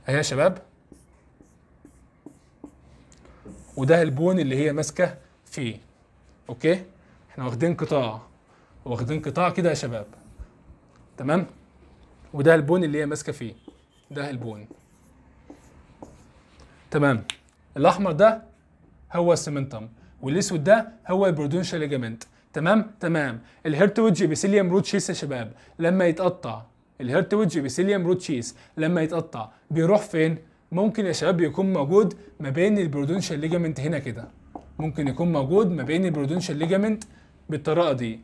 S1: اهي يا شباب وده البون اللي هي ماسكه فيه اوكي احنا واخدين قطاع واخدين قطاع كده يا شباب تمام وده البون اللي هي ماسكه فيه ده البون تمام الاحمر ده هو السمنتم والاسود ده هو البرودونشال ليجامنت تمام تمام الهيرت ابيثيليوم روت شيس يا شباب لما يتقطع الهيرت ابيثيليوم روت شيس لما يتقطع بيروح فين ممكن يا شباب يكون موجود ما بين البرودونشال ليجامنت هنا كده ممكن يكون موجود ما بين البرودونشال ليجامنت بالطريقه دي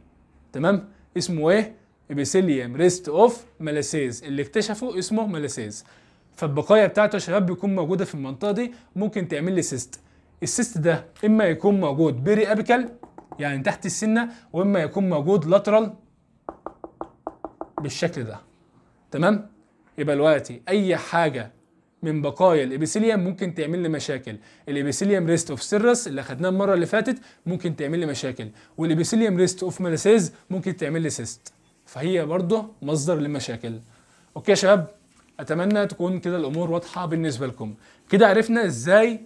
S1: تمام اسمه ايه ابيثيليوم ريست اوف ملاسيز اللي اكتشفوا اسمه ملاسيز فالبقايا بتاعته يا شباب بيكون موجوده في المنطقه دي ممكن تعمل لي سيست السيست ده اما يكون موجود بيري ابيكال يعني تحت السنه واما يكون موجود لاترال بالشكل ده تمام يبقى دلوقتي اي حاجه من بقايا الابيثيليوم ممكن تعمل لي مشاكل الابيثيليوم ريست اوف سيرس اللي خدناه المره اللي فاتت ممكن تعمل لي مشاكل والابيثيليوم ريست اوف ملاسيز ممكن تعمل لي سيست فهي برضه مصدر لمشاكل اوكي يا شباب اتمنى تكون كده الامور واضحه بالنسبه لكم كده عرفنا ازاي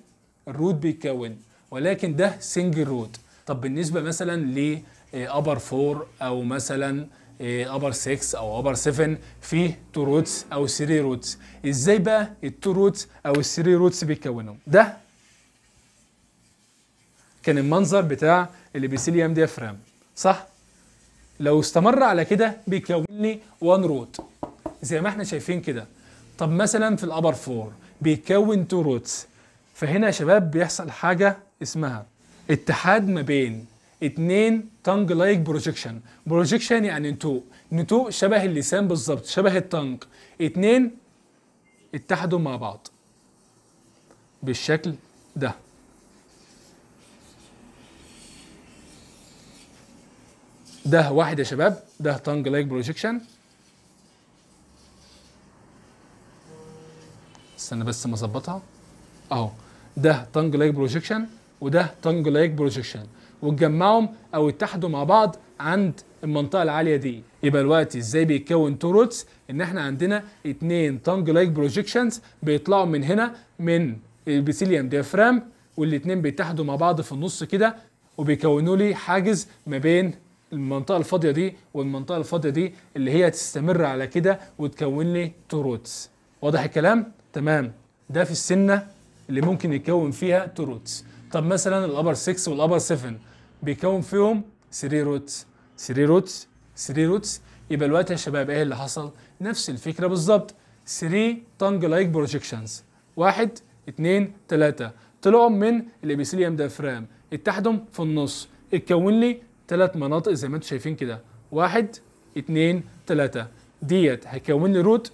S1: الروت بيتكون ولكن ده سنجل روت طب بالنسبه مثلا ل ابر 4 او مثلا ابر آه، 6 او ابر 7 فيه تو روتس او 3 روتس ازاي بقي التو روتس او ال3 روتس بيتكونوا ده كان المنظر بتاع الابيثيليوم ديافرام صح لو استمر على كده بيكون لي وان روت زي ما احنا شايفين كده طب مثلا في الابر فور بيتكون تو روتس فهنا يا شباب بيحصل حاجه اسمها اتحاد ما بين اتنين تانج لايك بروجيكشن بروجيكشن يعني نتوء نتوء شبه اللسان بالظبط شبه التانج اتنين اتحدوا مع بعض بالشكل ده ده واحد يا شباب ده تانج لايك بروجيكشن استنى بس ما اظبطها اهو ده تانج لايك بروجيكشن وده تانج لايك بروجيكشن وتجمعهم او اتحدوا مع بعض عند المنطقه العاليه دي يبقى الوقت ازاي بيتكون تو روتس ان احنا عندنا اتنين تانج لايك بروجيكشنز بيطلعوا من هنا من البسيليوم ديافرام والاتنين بيتحدوا مع بعض في النص كده وبيكونوا لي حاجز ما بين المنطقه الفاضيه دي والمنطقه الفاضيه دي اللي هي تستمر على كده وتكون لي تروتس واضح الكلام تمام ده في السنه اللي ممكن يكون فيها تروتس طب مثلا الابر 6 والابر 7 بيكون فيهم 3 روتس 3 روتس 3 روتس يبقى الوقت يا شباب ايه اللي حصل نفس الفكره بالظبط 3 تانج لايك بروجيكشنز واحد اتنين تلاتة طلعوا من الابيثيليوم دافرام اتحدوا في النص اتكون لي ثلاث مناطق زي ما انتم شايفين كده واحد اتنين تلاتة ديت هيكون لي روت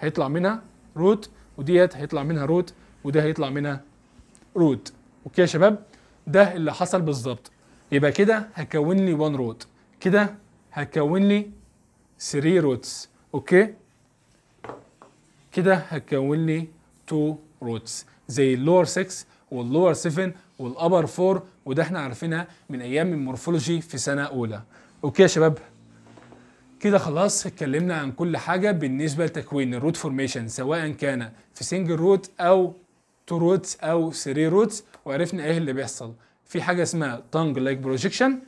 S1: هيطلع منها روت وديت هيطلع منها روت وده هيطلع منها روت اوكي يا شباب ده اللي حصل بالظبط يبقى كده هكون لي 1 روت كده هكون لي 3 روتس اوكي كده هكون لي 2 روتس زي اللور 6 واللور 7 والابر 4 وده احنا عارفينها من ايام المورفولوجي في سنه اولى اوكي يا شباب كده خلاص اتكلمنا عن كل حاجه بالنسبه لتكوين الروت فورميشن سواء كان في سنجل روت او تو روتس او ثري روتس وعرفنا ايه اللي بيحصل في حاجه اسمها تانج لايك بروجكشن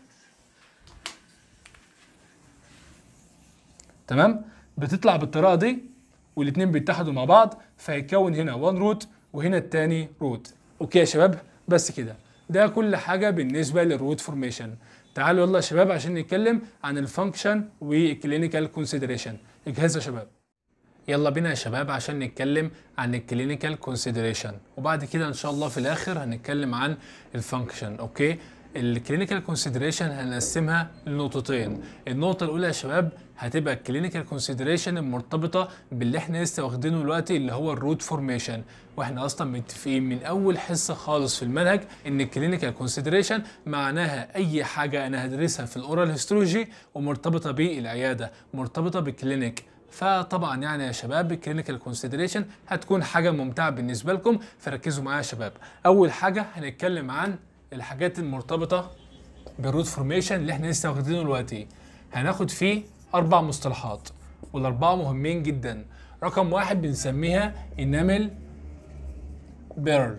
S1: تمام بتطلع بالطريقه دي والاثنين بيتحدوا مع بعض فيكون هنا وان روت وهنا التاني روت اوكي يا شباب بس كده ده كل حاجه بالنسبه للروت فورميشن تعالوا يلا يا شباب عشان نتكلم عن الفانكشن والكلينيكال كونسيدريشن اجهز يا شباب يلا بينا يا شباب عشان نتكلم عن الكلينيكال كونسيدريشن وبعد كده ان شاء الله في الاخر هنتكلم عن الفانكشن اوكي الكلينيكال كونسيدريشن هنقسمها لنقطتين النقطه الاولى يا شباب هتبقى الكلينيكال كونسيدريشن المرتبطه باللي احنا لسه واخدينه دلوقتي اللي هو الروت فورميشن واحنا اصلا متفقين من اول حصه خالص في المنهج ان الكلينيكال كونسيدريشن معناها اي حاجه انا هدرسها في الاورال هيستولوجي ومرتبطه بالعياده مرتبطه بالكلينيك فطبعا يعني يا شباب الكلينيكال كونسيدريشن هتكون حاجه ممتعه بالنسبه لكم فركزوا معايا يا شباب اول حاجه هنتكلم عن الحاجات المرتبطه بالروت فورميشن اللي احنا لسه واخدينه دلوقتي هناخد فيه اربع مصطلحات والاربعه مهمين جدا رقم واحد بنسميها انامل بيرل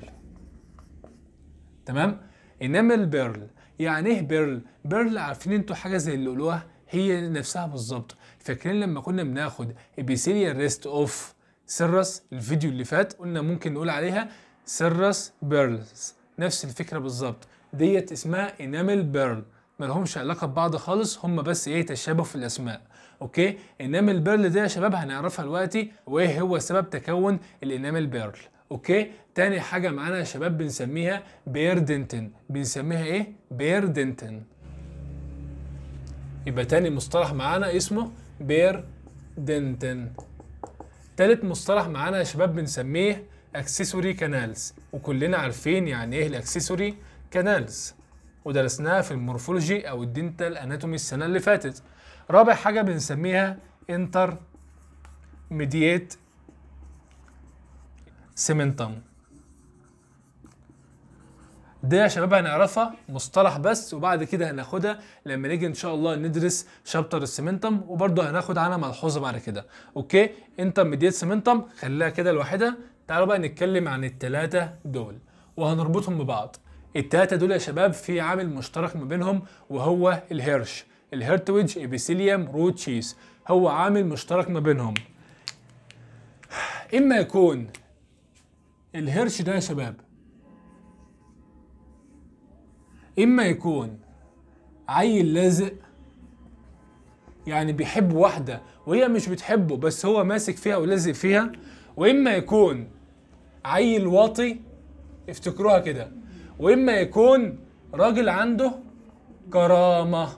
S1: تمام انامل بيرل يعني ايه بيرل بيرل عارفين انتوا حاجه زي اللي قلوها هي نفسها بالظبط فاكرين لما كنا بناخد ابيثيليال ريست اوف سيرس الفيديو اللي فات قلنا ممكن نقول عليها سيرس بيرلز نفس الفكره بالظبط ديت اسمها انامل بيرل ملهمش علاقه ببعض خالص هم بس ايه تشابه في الاسماء اوكي انامل بيرل ده يا شباب هنعرفها دلوقتي وايه هو سبب تكون الانامل بيرل اوكي تاني حاجه معانا يا شباب بنسميها بيردنتن بنسميها ايه بيردنتن يبقى تاني مصطلح معانا اسمه بيردنتن تالت مصطلح معانا يا شباب بنسميه اكسسوري كانالز وكلنا عارفين يعني ايه الاكسسوري كانالز ودرسناها في المورفولوجي او الدنتال اناتومي السنه اللي فاتت رابع حاجه بنسميها انتر ميديات سيمنتم دي يا شباب هنعرفها مصطلح بس وبعد كده هناخدها لما نيجي ان شاء الله ندرس شابتر السيمنتم وبرده هناخد عنها ملحوظه بعد كده اوكي انتر ميديات سيمنتم خليها كده لوحدها تعالوا بقى نتكلم عن التلاتة دول وهنربطهم ببعض التلاتة دول يا شباب في عامل مشترك ما بينهم وهو الهرش الهيرتويج ابيثيليوم روت تشيز هو عامل مشترك ما بينهم اما يكون الهرش ده يا شباب اما يكون عيل لازق يعني بيحب واحده وهي مش بتحبه بس هو ماسك فيها ولازق فيها واما يكون عيل واطي افتكروها كده واما يكون راجل عنده كرامه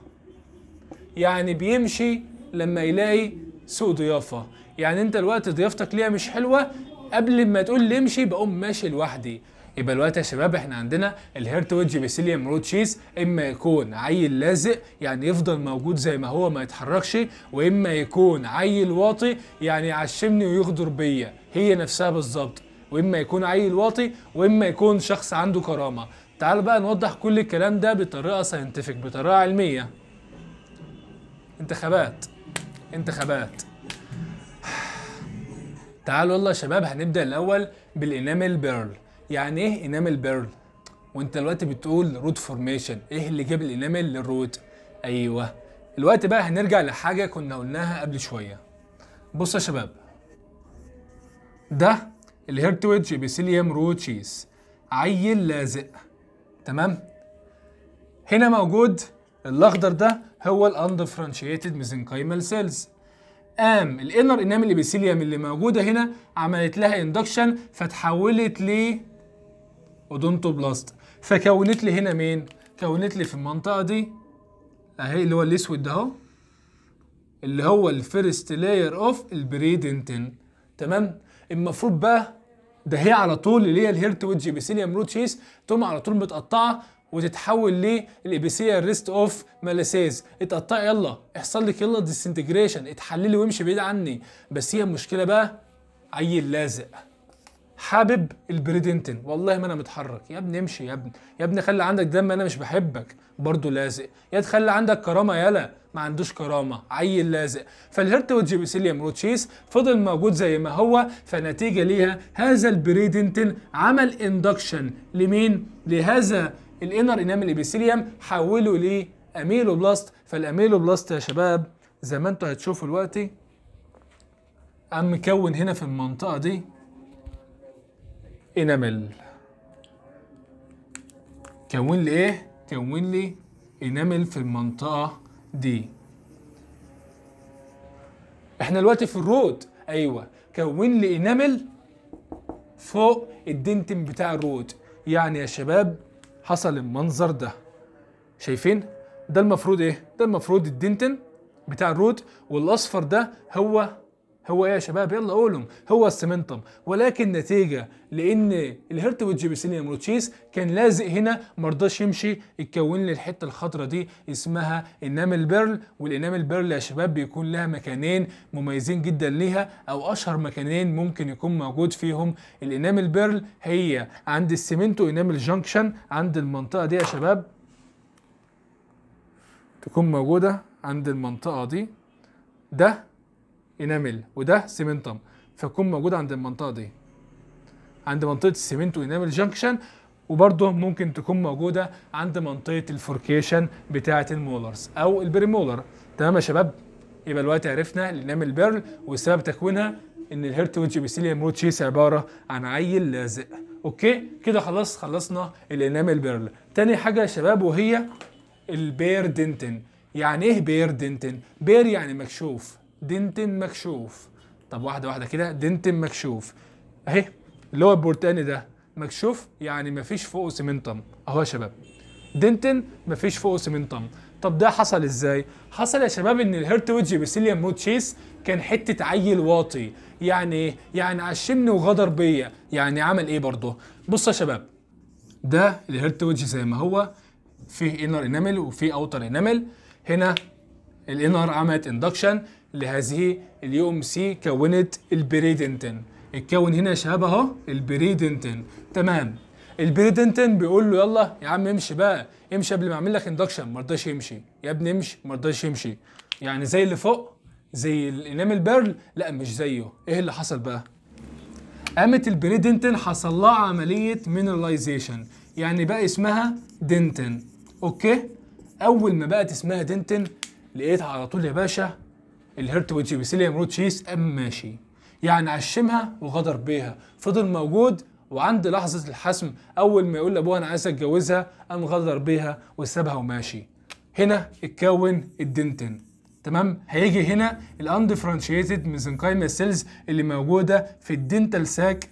S1: يعني بيمشي لما يلاقي سوء ضيافه يعني انت الوقت ضيافتك ليها مش حلوه قبل ما تقول لي امشي بقوم ماشي لوحدي يبقى الوقت يا شباب احنا عندنا الهيرتوج بيسيليوم روت شيز اما يكون عيل لازق يعني يفضل موجود زي ما هو ما يتحركش واما يكون عيل واطي يعني يعشمني ويغدر بيا هي نفسها بالظبط واما يكون عيل واطي واما يكون شخص عنده كرامه تعال بقى نوضح كل الكلام ده بطريقه ساينتفك بطريقه علميه انتخابات انتخابات تعالوا يلا يا شباب هنبدا الاول بالانامل بيرل يعني ايه انامل بيرل وانت دلوقتي بتقول روت فورميشن ايه اللي جاب الانامل للروت ايوه الوقت بقى هنرجع لحاجه كنا قلناها قبل شويه بصوا يا شباب ده الهيرتويج ابيثيليوم روتشيز عيل لازق تمام هنا موجود الاخضر ده هو الاندفرنشيتد ميزنكايمال سيلز قام الانر انامل ابيثيليوم اللي موجوده هنا عملت لها اندكشن فتحولت ل اودونتوبلاست فكونت لي هنا مين كونت لي في المنطقه دي اهي اللي هو الاسود ده اهو اللي هو الفيرست لاير اوف البريدنتن تمام المفروض بقى ده هي على طول اللي هي الهيرتويدج ايبيثيليوم روت شيس تقوم على طول متقطعه وتتحول للابيثيال ريست اوف مالاسيز اتقطع يلا احصل لك يلا ديسنتجريشن اتحللي وامشي بعيد عني بس هي المشكله بقى عيل لازق حابب البريدنتن والله ما انا متحرك يا ابني امشي يا ابني يا ابني خلي عندك دم انا مش بحبك برضه لازق يا تخلي عندك كرامه يلا ما عندوش كرامه عيل لازق فالهرت وجيبسيليام روتشيس فضل موجود زي ما هو فنتيجه ليها هذا البريدنتن عمل اندكشن لمين لهذا الانر انام الابيسيليوم حوله فالاميلو بلاست يا شباب زي ما انتوا هتشوفوا دلوقتي عم مكون هنا في المنطقه دي انامل كون لي ايه كون لي انامل في المنطقه دي احنا دلوقتي في الرود ايوه كون لي انامل فوق الدنتم بتاع الرود يعني يا شباب حصل المنظر ده شايفين ده المفروض ايه ده المفروض الدنتن بتاع الرود والاصفر ده هو هو ايه يا شباب يلا قولهم هو السمنتم ولكن نتيجه لان الهيرت جيبسيليا مروتشيس كان لازق هنا ما رضاش يمشي اتكون لي الحته الخضراء دي اسمها انامل بيرل والانامل بيرل يا شباب بيكون لها مكانين مميزين جدا ليها او اشهر مكانين ممكن يكون موجود فيهم الانامل بيرل هي عند السمنتو انامل جانكشن عند المنطقه دي يا شباب تكون موجوده عند المنطقه دي ده انامل وده سيمنتم فيكون موجود عند المنطقه دي عند منطقه السيمنت وانامل جنكشن وبرضه ممكن تكون موجوده عند منطقه الفوركيشن بتاعه المولرز او البريمولر تمام يا شباب يبقى دلوقتي عرفنا الانامل بيرل وسبب تكوينها ان الهيرتويج بيسيليوم روتشيس عباره عن عيل لازق اوكي كده خلاص خلصنا الانامل بيرل تاني حاجه يا شباب وهي البير دنتن يعني ايه بير دنتن بير يعني مكشوف دنتن مكشوف طب واحده واحده كده دنتن مكشوف اهي اللي هو البرتقاني ده مكشوف يعني مفيش فوقه سمنتم اهو يا شباب دنتن مفيش فوقه سمنتم طب ده حصل ازاي حصل يا شباب ان الهرتويج بسيليان موتشيس كان حته عيل واطي يعني ايه يعني عشمني وغدر بيا يعني عمل ايه برضه بص يا شباب ده الهرتويج زي ما هو فيه انر انامل وفيه اوتر انامل هنا الانر عملت اندكشن لهذه اليوم سي كونت البريدنتن اتكون هنا شهاب اهو البريدنتن تمام البريدنتن بيقول له يلا يا عم امشي بقى امشي قبل ما اعمل لك اندكشن ما رضاش يمشي يا ابني امشي ما رضاش يمشي يعني زي اللي فوق زي الانام البرل لا مش زيه ايه اللي حصل بقى قامت البريدنتن حصل لها عمليه مينراليزيشن يعني بقى اسمها دنتن اوكي اول ما بقت اسمها دنتن لقيتها على طول يا باشا الهرت بيسيليوم روتشيس شيس قام ماشي يعني عشمها وغدر بيها فضل موجود وعند لحظة الحسم أول ما يقول لأبوها أنا عايز أتجوزها قام غدر بيها وسابها وماشي هنا اتكون الدنتين تمام هيجي هنا الاندفرنشيتد ميزنكايما سيلز اللي موجوده في الدنتال ساك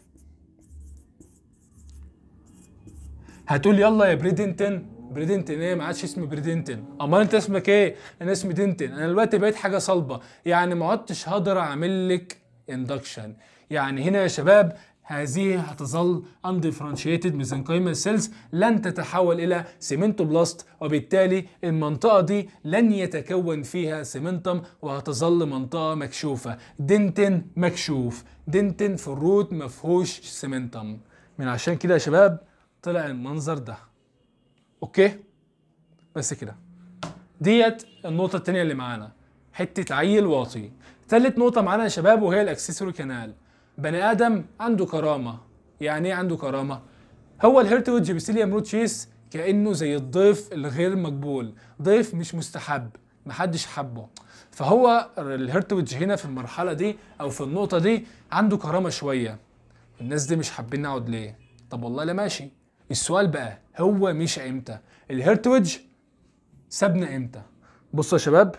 S1: هتقول يلا يا بريدنتن بريدنتن ايه ما عادش اسمي بريدنتن امال انت اسمك ايه انا اسمي دنتن انا دلوقتي بقيت حاجه صلبه يعني ما عدتش هقدر اعمل لك اندكشن يعني هنا يا شباب هذه هتظل undifferentiated mesenchymal cells لن تتحول إلى سيمنتوبلاست وبالتالي المنطقة دي لن يتكون فيها سيمنتم وهتظل منطقة مكشوفة دنتن مكشوف دنتن في الروت مفهوش سيمنتم من عشان كده يا شباب طلع المنظر ده اوكي بس كده ديت النقطه الثانيه اللي معانا حته عيل واطي تالت نقطه معانا يا شباب وهي الاكسسوري كانال بني ادم عنده كرامه يعني ايه عنده كرامه هو الهيرتوج جيبسيليا مروتشيس تشيس كانه زي الضيف الغير مقبول ضيف مش مستحب محدش حبه فهو الهيرتوج هنا في المرحله دي او في النقطه دي عنده كرامه شويه الناس دي مش حابين نقعد ليه طب والله لا ماشي السؤال بقى هو مش امتى الهيرتوج سابنا امتى بصوا يا شباب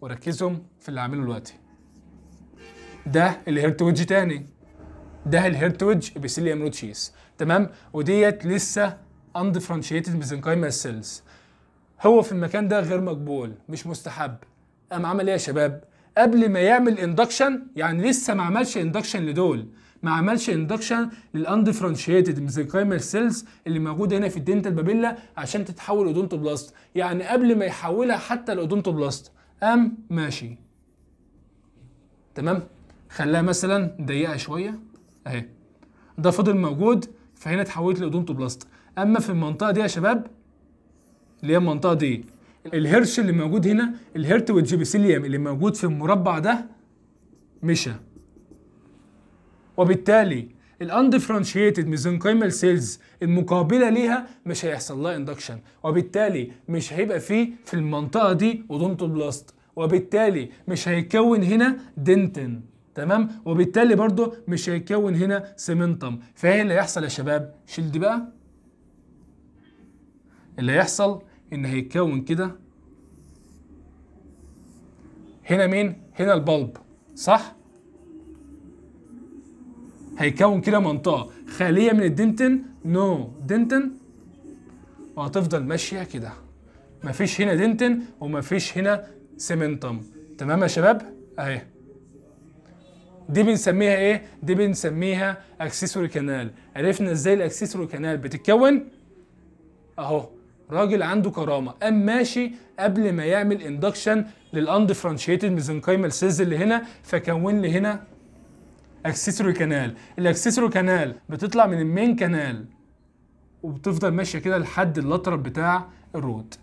S1: وركزوا في اللي عامله دلوقتي ده الهيرتوج تاني ده الهيرتوج بسيليا مروتشيس تمام وديت لسه اندفرنشيتد ميزنكايما سيلز هو في المكان ده غير مقبول مش مستحب قام عمل ايه يا شباب قبل ما يعمل اندكشن يعني لسه ما عملش اندكشن لدول ما عملش اندكشن للاندفرنشيتد ميزنكايمال سيلز اللي موجوده هنا في الدنتال بابيلا عشان تتحول اودونتوبلاست يعني قبل ما يحولها حتى لاودونتوبلاست قام ماشي تمام خلاها مثلا ضيقه شويه اهي ده فضل موجود فهنا اتحولت لاودونتوبلاست اما في المنطقه دي يا شباب اللي هي المنطقه دي الهرش اللي موجود هنا الهرت والجيبسيليوم اللي موجود في المربع ده مشى وبالتالي الاندفرنشيتد ميزنكايمال سيلز المقابله ليها مش هيحصل لها اندكشن وبالتالي مش هيبقى فيه في المنطقه دي اودونتوبلاست وبالتالي مش هيكون هنا دنتن تمام وبالتالي برضو مش هيكون هنا سيمنتم فايه اللي هيحصل يا شباب شيل دي بقى اللي هيحصل ان هيتكون كده هنا مين هنا البلب صح هيكون كده منطقه خاليه من الدنتن نو no. دنتن وهتفضل ماشيه كده مفيش هنا دنتن ومفيش هنا سمنتم تمام يا شباب اهي دي بنسميها ايه دي بنسميها اكسسوري كانال عرفنا ازاي الاكسسوري كانال بتتكون اهو راجل عنده كرامه قام ماشي قبل ما يعمل اندكشن للاندفرانشيتد ميزنكايمال سيلز اللي هنا فكون لي هنا اكسسوري كانال الاكسسوري كانال بتطلع من المين كانال وبتفضل ماشيه كده لحد الاطرب بتاع الروت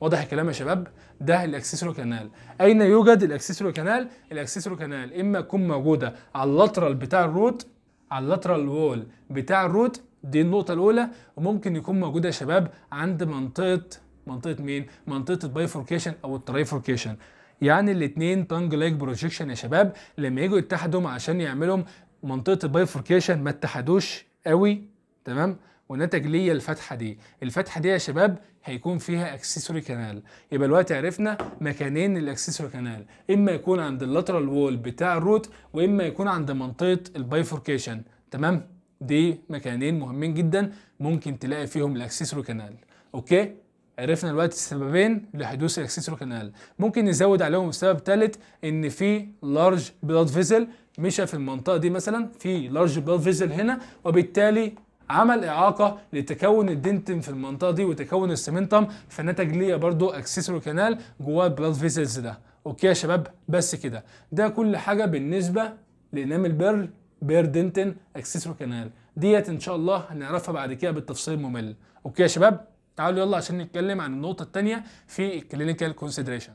S1: واضح الكلام يا شباب ده الاكسسوري كانال اين يوجد الاكسسوري كانال الاكسسوري كانال اما تكون موجوده على اللاترال بتاع الروت على اللاترال وول بتاع الروت دي النقطه الاولى وممكن يكون موجوده يا شباب عند منطقه منطقه مين منطقه البايفوركيشن او الترايفوركيشن يعني الاثنين تانج لايك بروجيكشن يا شباب لما يجوا يتحدوا عشان يعملوا منطقه البايفوركيشن ما اتحدوش قوي تمام ونتج ليا الفتحه دي الفتحه دي يا شباب هيكون فيها اكسسوري كانال يبقى الوقت عرفنا مكانين الاكسسوري كانال اما يكون عند اللاترال وول بتاع الروت واما يكون عند منطقه البايفوركيشن تمام دي مكانين مهمين جدا ممكن تلاقي فيهم الاكسسوري كانال اوكي عرفنا دلوقتي السببين لحدوث الاكسسوري كانال ممكن نزود عليهم سبب ثالث ان في لارج بلاد فيزل مشى في المنطقه دي مثلا في لارج بلاد فيزل هنا وبالتالي عمل اعاقه لتكون الدنتم في المنطقه دي وتكون السمنتم فنتج ليا برضو اكسسوري كانال جواه البلاد فيزلز ده اوكي يا شباب بس كده ده كل حاجه بالنسبه لنام البيرل بير دنتن اكسسوري كانال ديت ان شاء الله هنعرفها بعد كده بالتفصيل الممل اوكي يا شباب تعالوا يلا عشان نتكلم عن النقطة التانية في الكلينيكال كونسيدريشن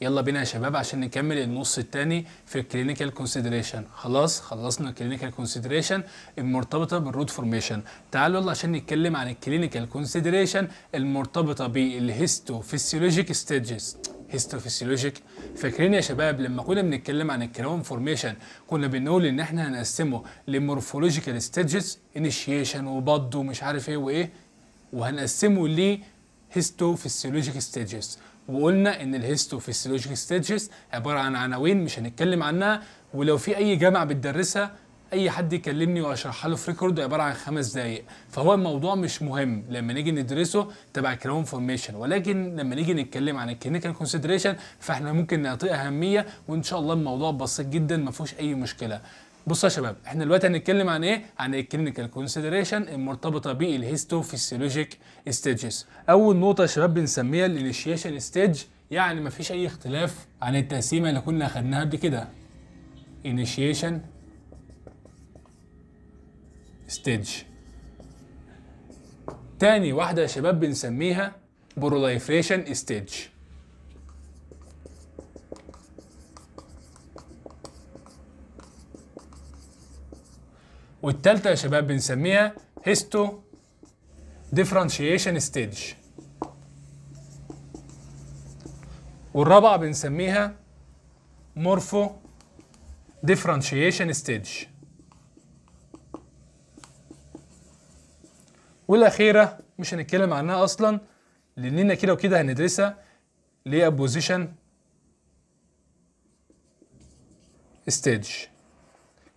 S1: يلا بينا يا شباب عشان نكمل النص التاني في الكلينيكال كونسيدريشن خلاص خلصنا الكلينيكال كونسيدريشن المرتبطه بالروت فورميشن تعالوا يلا عشان نتكلم عن الكلينيكال كونسيدريشن المرتبطه بالهيستوفيسيولوجيك ستيجز هيستوفيسيولوجيك فاكرين يا شباب لما كنا بنتكلم عن الكراون فورميشن كنا بنقول ان احنا هنقسمه لمورفولوجيكال ستيجز انيشيشن وبض ومش عارف ايه وايه وهنقسمه ل هيستوفيسيولوجيك ستيجز وقلنا ان الهيستوفيسيولوجيك ستيجز عباره عن عناوين مش هنتكلم عنها ولو في اي جامعه بتدرسها اي حد يكلمني واشرحها له في ريكورد عباره عن خمس دقائق فهو الموضوع مش مهم لما نيجي ندرسه تبع كراون فورميشن ولكن لما نيجي نتكلم عن الكلينيكال كونسيدريشن فاحنا ممكن نعطيه اهميه وان شاء الله الموضوع بسيط جدا ما فيهوش اي مشكله بصوا يا شباب احنا دلوقتي هنتكلم عن ايه عن الكلينيكال كونسيدريشن المرتبطه بالهيستوفيسيولوجيك ستيجز اول نقطه يا شباب بنسميها الانيشيشن ستيج يعني مفيش اي اختلاف عن التقسيمه اللي كنا اخدناها قبل كده انيشيشن ستيج تاني واحده يا شباب بنسميها بروليفريشن ستيج والتالتة يا شباب بنسميها هيستو ديفرانشيشن ستيج والرابعة بنسميها مورفو ديفرانشيشن ستيج والأخيرة مش هنتكلم عنها أصلا لأننا كده وكده هندرسها اللي هي بوزيشن ستيج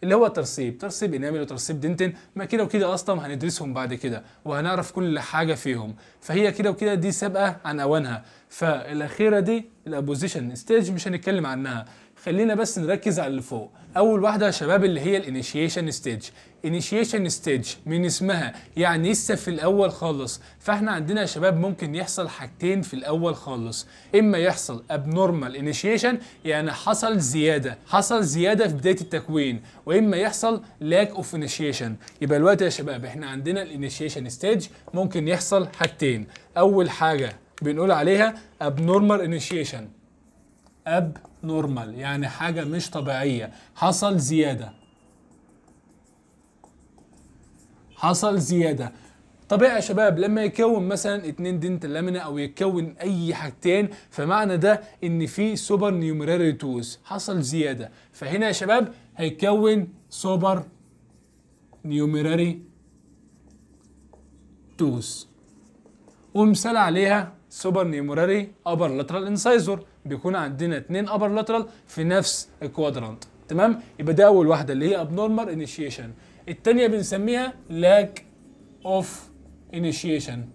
S1: اللي هو ترسيب ترسيب انامل وترسيب دنتن ما كده وكده اصلا هندرسهم بعد كده وهنعرف كل حاجه فيهم فهي كده وكده دي سابقه عن اوانها فالاخيره دي الابوزيشن ستيج مش هنتكلم عنها خلينا بس نركز على اللي فوق اول واحده يا شباب اللي هي الانيشيشن ستيج انيشيشن ستيج من اسمها يعني لسه في الاول خالص فاحنا عندنا يا شباب ممكن يحصل حاجتين في الاول خالص اما يحصل ابنورمال انيشيشن يعني حصل زياده حصل زياده في بدايه التكوين واما يحصل لاك اوف انيشيشن يبقى دلوقتي يا شباب احنا عندنا الانيشيشن ستيج ممكن يحصل حاجتين اول حاجه بنقول عليها ابنورمال انيشيشن اب نورمال يعني حاجة مش طبيعية حصل زيادة حصل زيادة طبيعي يا شباب لما يكون مثلا اتنين دنت لامينا او يكون اي حاجتين فمعنى ده ان في سوبر نيومراري توز حصل زياده فهنا يا شباب هيكون سوبر نيومراري توز ومثال عليها سوبر نيومراري ابر لاترال انسايزور بيكون عندنا اتنين ابر لاترال في نفس الكوادرانت تمام يبقى ده اول واحده اللي هي ابنورمال انيشيشن الثانيه بنسميها لاك اوف انيشيشن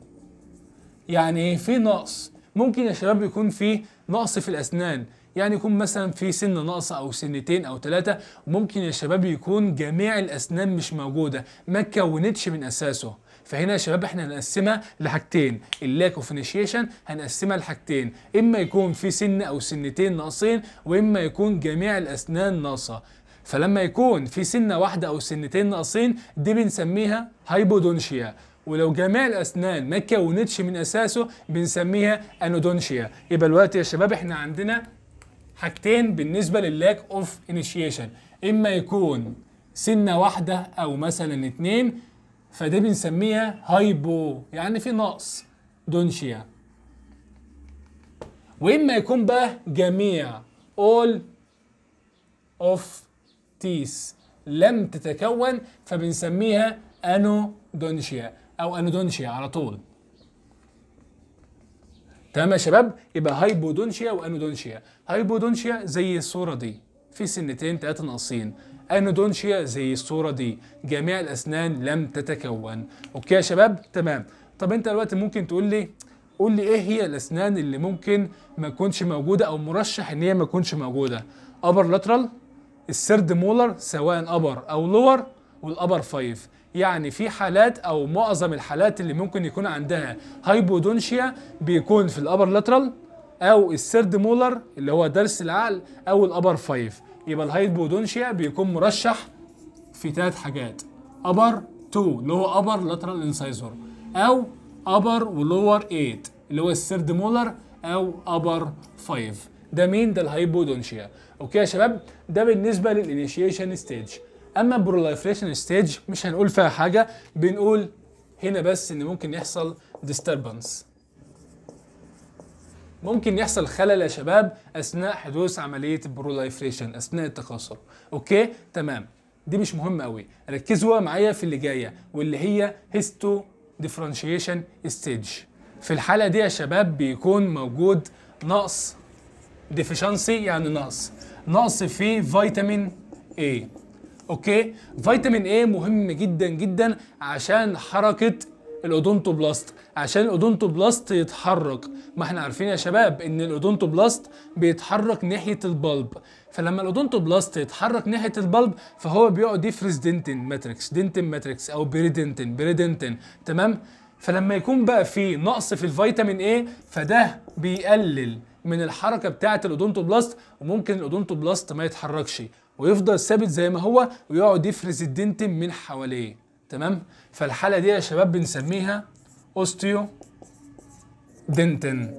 S1: يعني ايه في نقص ممكن يا شباب يكون في نقص في الاسنان يعني يكون مثلا في سن ناقصه او سنتين او ثلاثه ممكن يا شباب يكون جميع الاسنان مش موجوده ما اتكونتش من اساسه فهنا يا شباب احنا هنقسمها لحاجتين اللاك اوف انيشيشن هنقسمها لحاجتين اما يكون في سن او سنتين ناقصين واما يكون جميع الاسنان ناقصه فلما يكون في سنه واحده او سنتين ناقصين دي بنسميها هايبودونشيا ولو جميع الاسنان ما كونتش من اساسه بنسميها انودونشيا يبقى دلوقتي يا شباب احنا عندنا حاجتين بالنسبه لللاك اوف انيشيشن اما يكون سنه واحده او مثلا اتنين فدي بنسميها هايبو يعني في نقص دونشيا واما يكون بقى جميع all of teeth لم تتكون فبنسميها انودونشيا او انودونشيا على طول تمام يا شباب يبقى هايبودونشيا وانودونشيا هايبودونشيا زي الصوره دي في سنتين تلاتة ناقصين انودونشيا زي الصورة دي جميع الأسنان لم تتكون أوكي يا شباب تمام طب أنت دلوقتي ممكن تقول لي قول لي إيه هي الأسنان اللي ممكن ما تكونش موجودة أو مرشح إن هي ما تكونش موجودة أبر لاترال السرد مولر سواء أبر أو لور والأبر فايف يعني في حالات او معظم الحالات اللي ممكن يكون عندها هايبودونشيا بيكون في الابر لاترال او السرد مولر اللي هو درس العقل او الابر فايف يبقى الهايبودونشيا بيكون مرشح في ثلاث حاجات ابر 2 اللي هو ابر لاترال انسايزور او ابر ولور 8 اللي هو الثيرد مولر او ابر 5 ده مين ده الهايبودونشيا اوكي يا شباب ده بالنسبه للانيشيشن ستيج اما البروليفريشن ستيج مش هنقول فيها حاجه بنقول هنا بس ان ممكن يحصل disturbance ممكن يحصل خلل يا شباب اثناء حدوث عمليه البرولايفريشن اثناء التكاثر اوكي تمام دي مش مهمه قوي ركزوا معايا في اللي جايه واللي هي هيستو ديفرنشيشن ستيج في الحاله دي يا شباب بيكون موجود نقص ديفيشنسي يعني نقص نقص في فيتامين A اوكي فيتامين A مهم جدا جدا عشان حركه الاودونتوبلاست عشان الاودونتوبلاست يتحرك ما احنا عارفين يا شباب ان الاودونتوبلاست بيتحرك ناحيه البلب فلما الاودونتوبلاست يتحرك ناحيه البلب فهو بيقعد يفرز دنتين ماتريكس دنتين ماتريكس او بريدنتين بريدنتين تمام فلما يكون بقى في نقص في الفيتامين A فده بيقلل من الحركه بتاعه الاودونتوبلاست وممكن الاودونتوبلاست ما يتحركش ويفضل ثابت زي ما هو ويقعد يفرز الدنتين من حواليه تمام فالحاله دي يا شباب بنسميها اوستيو دنتن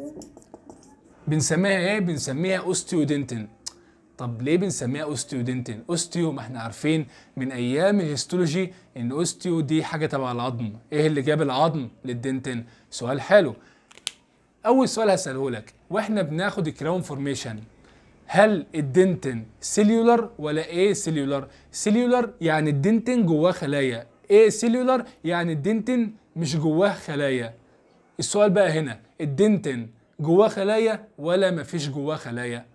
S1: بنسميها ايه بنسميها اوستيو دنتن طب ليه بنسميها اوستيو دنتن اوستيو ما احنا عارفين من ايام الهيستولوجي ان اوستيو دي حاجه تبع العظم ايه اللي جاب العظم للدنتن سؤال حلو اول سؤال هساله لك واحنا بناخد الكراون فورميشن هل الدنتن سيليولر ولا ايه سيليولر سيليولر يعني الدنتن جواه خلايا ايه سيلولار يعني الدنتن مش جواه خلايا السؤال بقى هنا الدنتن جواه خلايا ولا مفيش جواه خلايا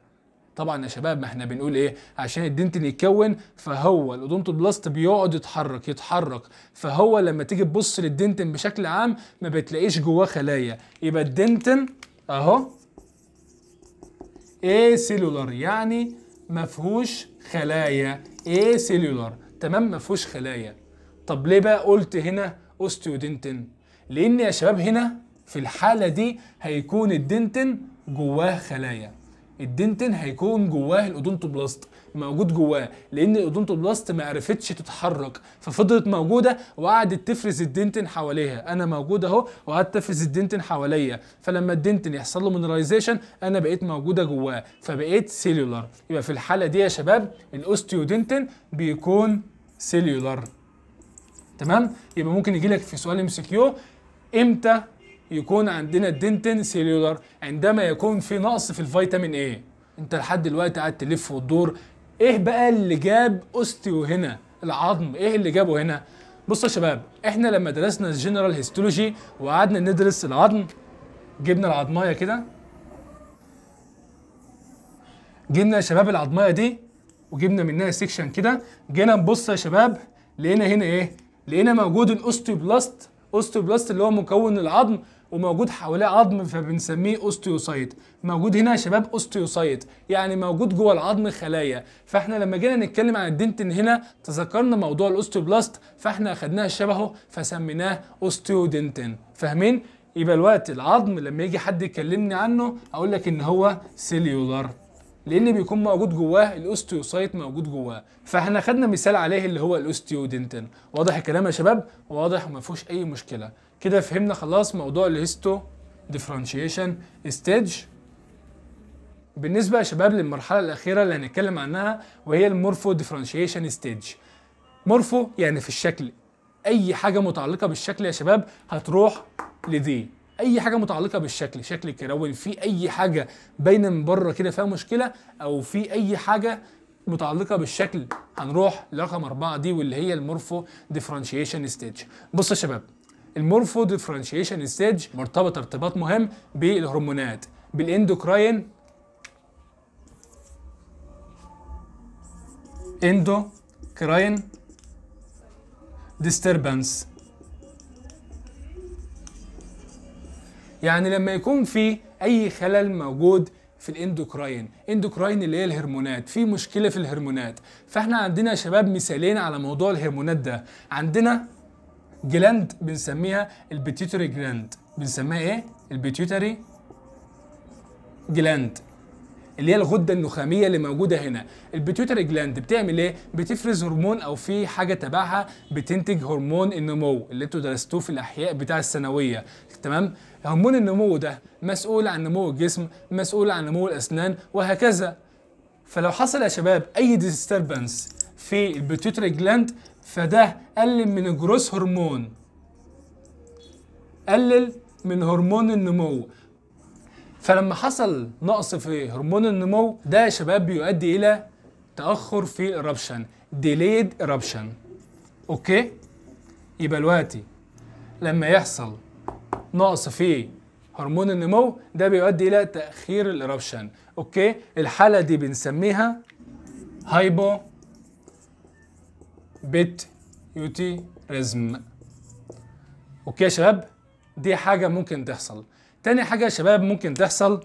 S1: طبعا يا شباب ما احنا بنقول ايه عشان الدنتن يتكون فهو الاودونتوبلاست بيقعد يتحرك يتحرك فهو لما تيجي تبص للدنتن بشكل عام ما بتلاقيش جواه خلايا يبقى الدنتن اهو ايه سيلولار يعني ما فيهوش خلايا ايه سيلولار تمام ما فيهوش خلايا طب ليه بقى قلت هنا اوستيودنتن لان يا شباب هنا في الحاله دي هيكون الدنتن جواه خلايا الدنتن هيكون جواه الاودونتوبلاست موجود جواه لان الاودونتوبلاست ما عرفتش تتحرك ففضلت موجوده وقعدت تفرز الدنتن حواليها انا موجود اهو وقعدت تفرز الدنتن حواليا فلما الدنتن يحصل له مينرايزيشن انا بقيت موجوده جواه فبقيت سيلولار يبقى في الحاله دي يا شباب الاوستيودنتن بيكون سيلولار تمام يبقى ممكن يجي لك في سؤال ام سي كيو امتى يكون عندنا الدنتين سيلولار عندما يكون في نقص في الفيتامين ايه انت لحد دلوقتي قاعد تلف وتدور ايه بقى اللي جاب اوستيو هنا العظم ايه اللي جابه هنا بصوا يا شباب احنا لما درسنا الجنرال هيستولوجي وقعدنا ندرس العظم جبنا العظمايه كده جبنا يا شباب العظمايه دي وجبنا منها سيكشن كده جينا نبص يا شباب لقينا هنا ايه لقينا موجود الاوستيوبلاست اوستيوبلاست اللي هو مكون العظم وموجود حواليه عظم فبنسميه اوستيوسايت موجود هنا يا شباب اوستيوسايت يعني موجود جوه العظم خلايا فاحنا لما جينا نتكلم عن الدنتين هنا تذكرنا موضوع الاوستيوبلاست فاحنا اخدناه شبهه فسميناه اوستيودنتين فاهمين يبقى الوقت العظم لما يجي حد يكلمني عنه اقول لك ان هو سيليولار لان بيكون موجود جواه الاوستيوسايت موجود جواه فاحنا خدنا مثال عليه اللي هو الاوستيودنتين واضح الكلام يا شباب واضح وما فيهوش اي مشكله كده فهمنا خلاص موضوع الهيستو ديفرنشيشن ستيج بالنسبه يا شباب للمرحله الاخيره اللي هنتكلم عنها وهي المورفو ديفرنشيشن ستيج مورفو يعني في الشكل اي حاجه متعلقه بالشكل يا شباب هتروح لدي اي حاجه متعلقه بالشكل شكل الكراون في اي حاجه باينه من بره كده فيها مشكله او في اي حاجه متعلقه بالشكل هنروح لرقم أربعة دي واللي هي المورفو ديفرنشيشن ستيج بص يا شباب المورفو ديفرنشيشن ستيج مرتبطه ارتباط مهم بالهرمونات بالاندوكراين اندوكراين ديستربنس يعني لما يكون في اي خلل موجود في الاندوكراين اندوكراين اللي هي الهرمونات في مشكله في الهرمونات فاحنا عندنا شباب مثالين على موضوع الهرمونات ده عندنا جلاند بنسميها البيتيوتري جلاند بنسميها ايه البيتيوتري جلاند اللي هي الغده النخاميه اللي موجوده هنا البيتيوتري جلاند بتعمل ايه بتفرز هرمون او في حاجه تبعها بتنتج هرمون النمو اللي انتوا درستوه في الاحياء بتاع الثانويه تمام هرمون النمو ده مسؤول عن نمو الجسم مسؤول عن نمو الاسنان وهكذا فلو حصل يا شباب اي ديستربنس في البيتوتري جلاند فده قلل من جروس هرمون قلل من هرمون النمو فلما حصل نقص في هرمون النمو ده يا شباب بيؤدي الى تاخر في الربشن delayed eruption اوكي يبقى دلوقتي لما يحصل نقص في هرمون النمو ده بيؤدي الى تاخير الاربشن اوكي الحاله دي بنسميها هايبو بيت يوتيريزم اوكي يا شباب دي حاجه ممكن تحصل تاني حاجه يا شباب ممكن تحصل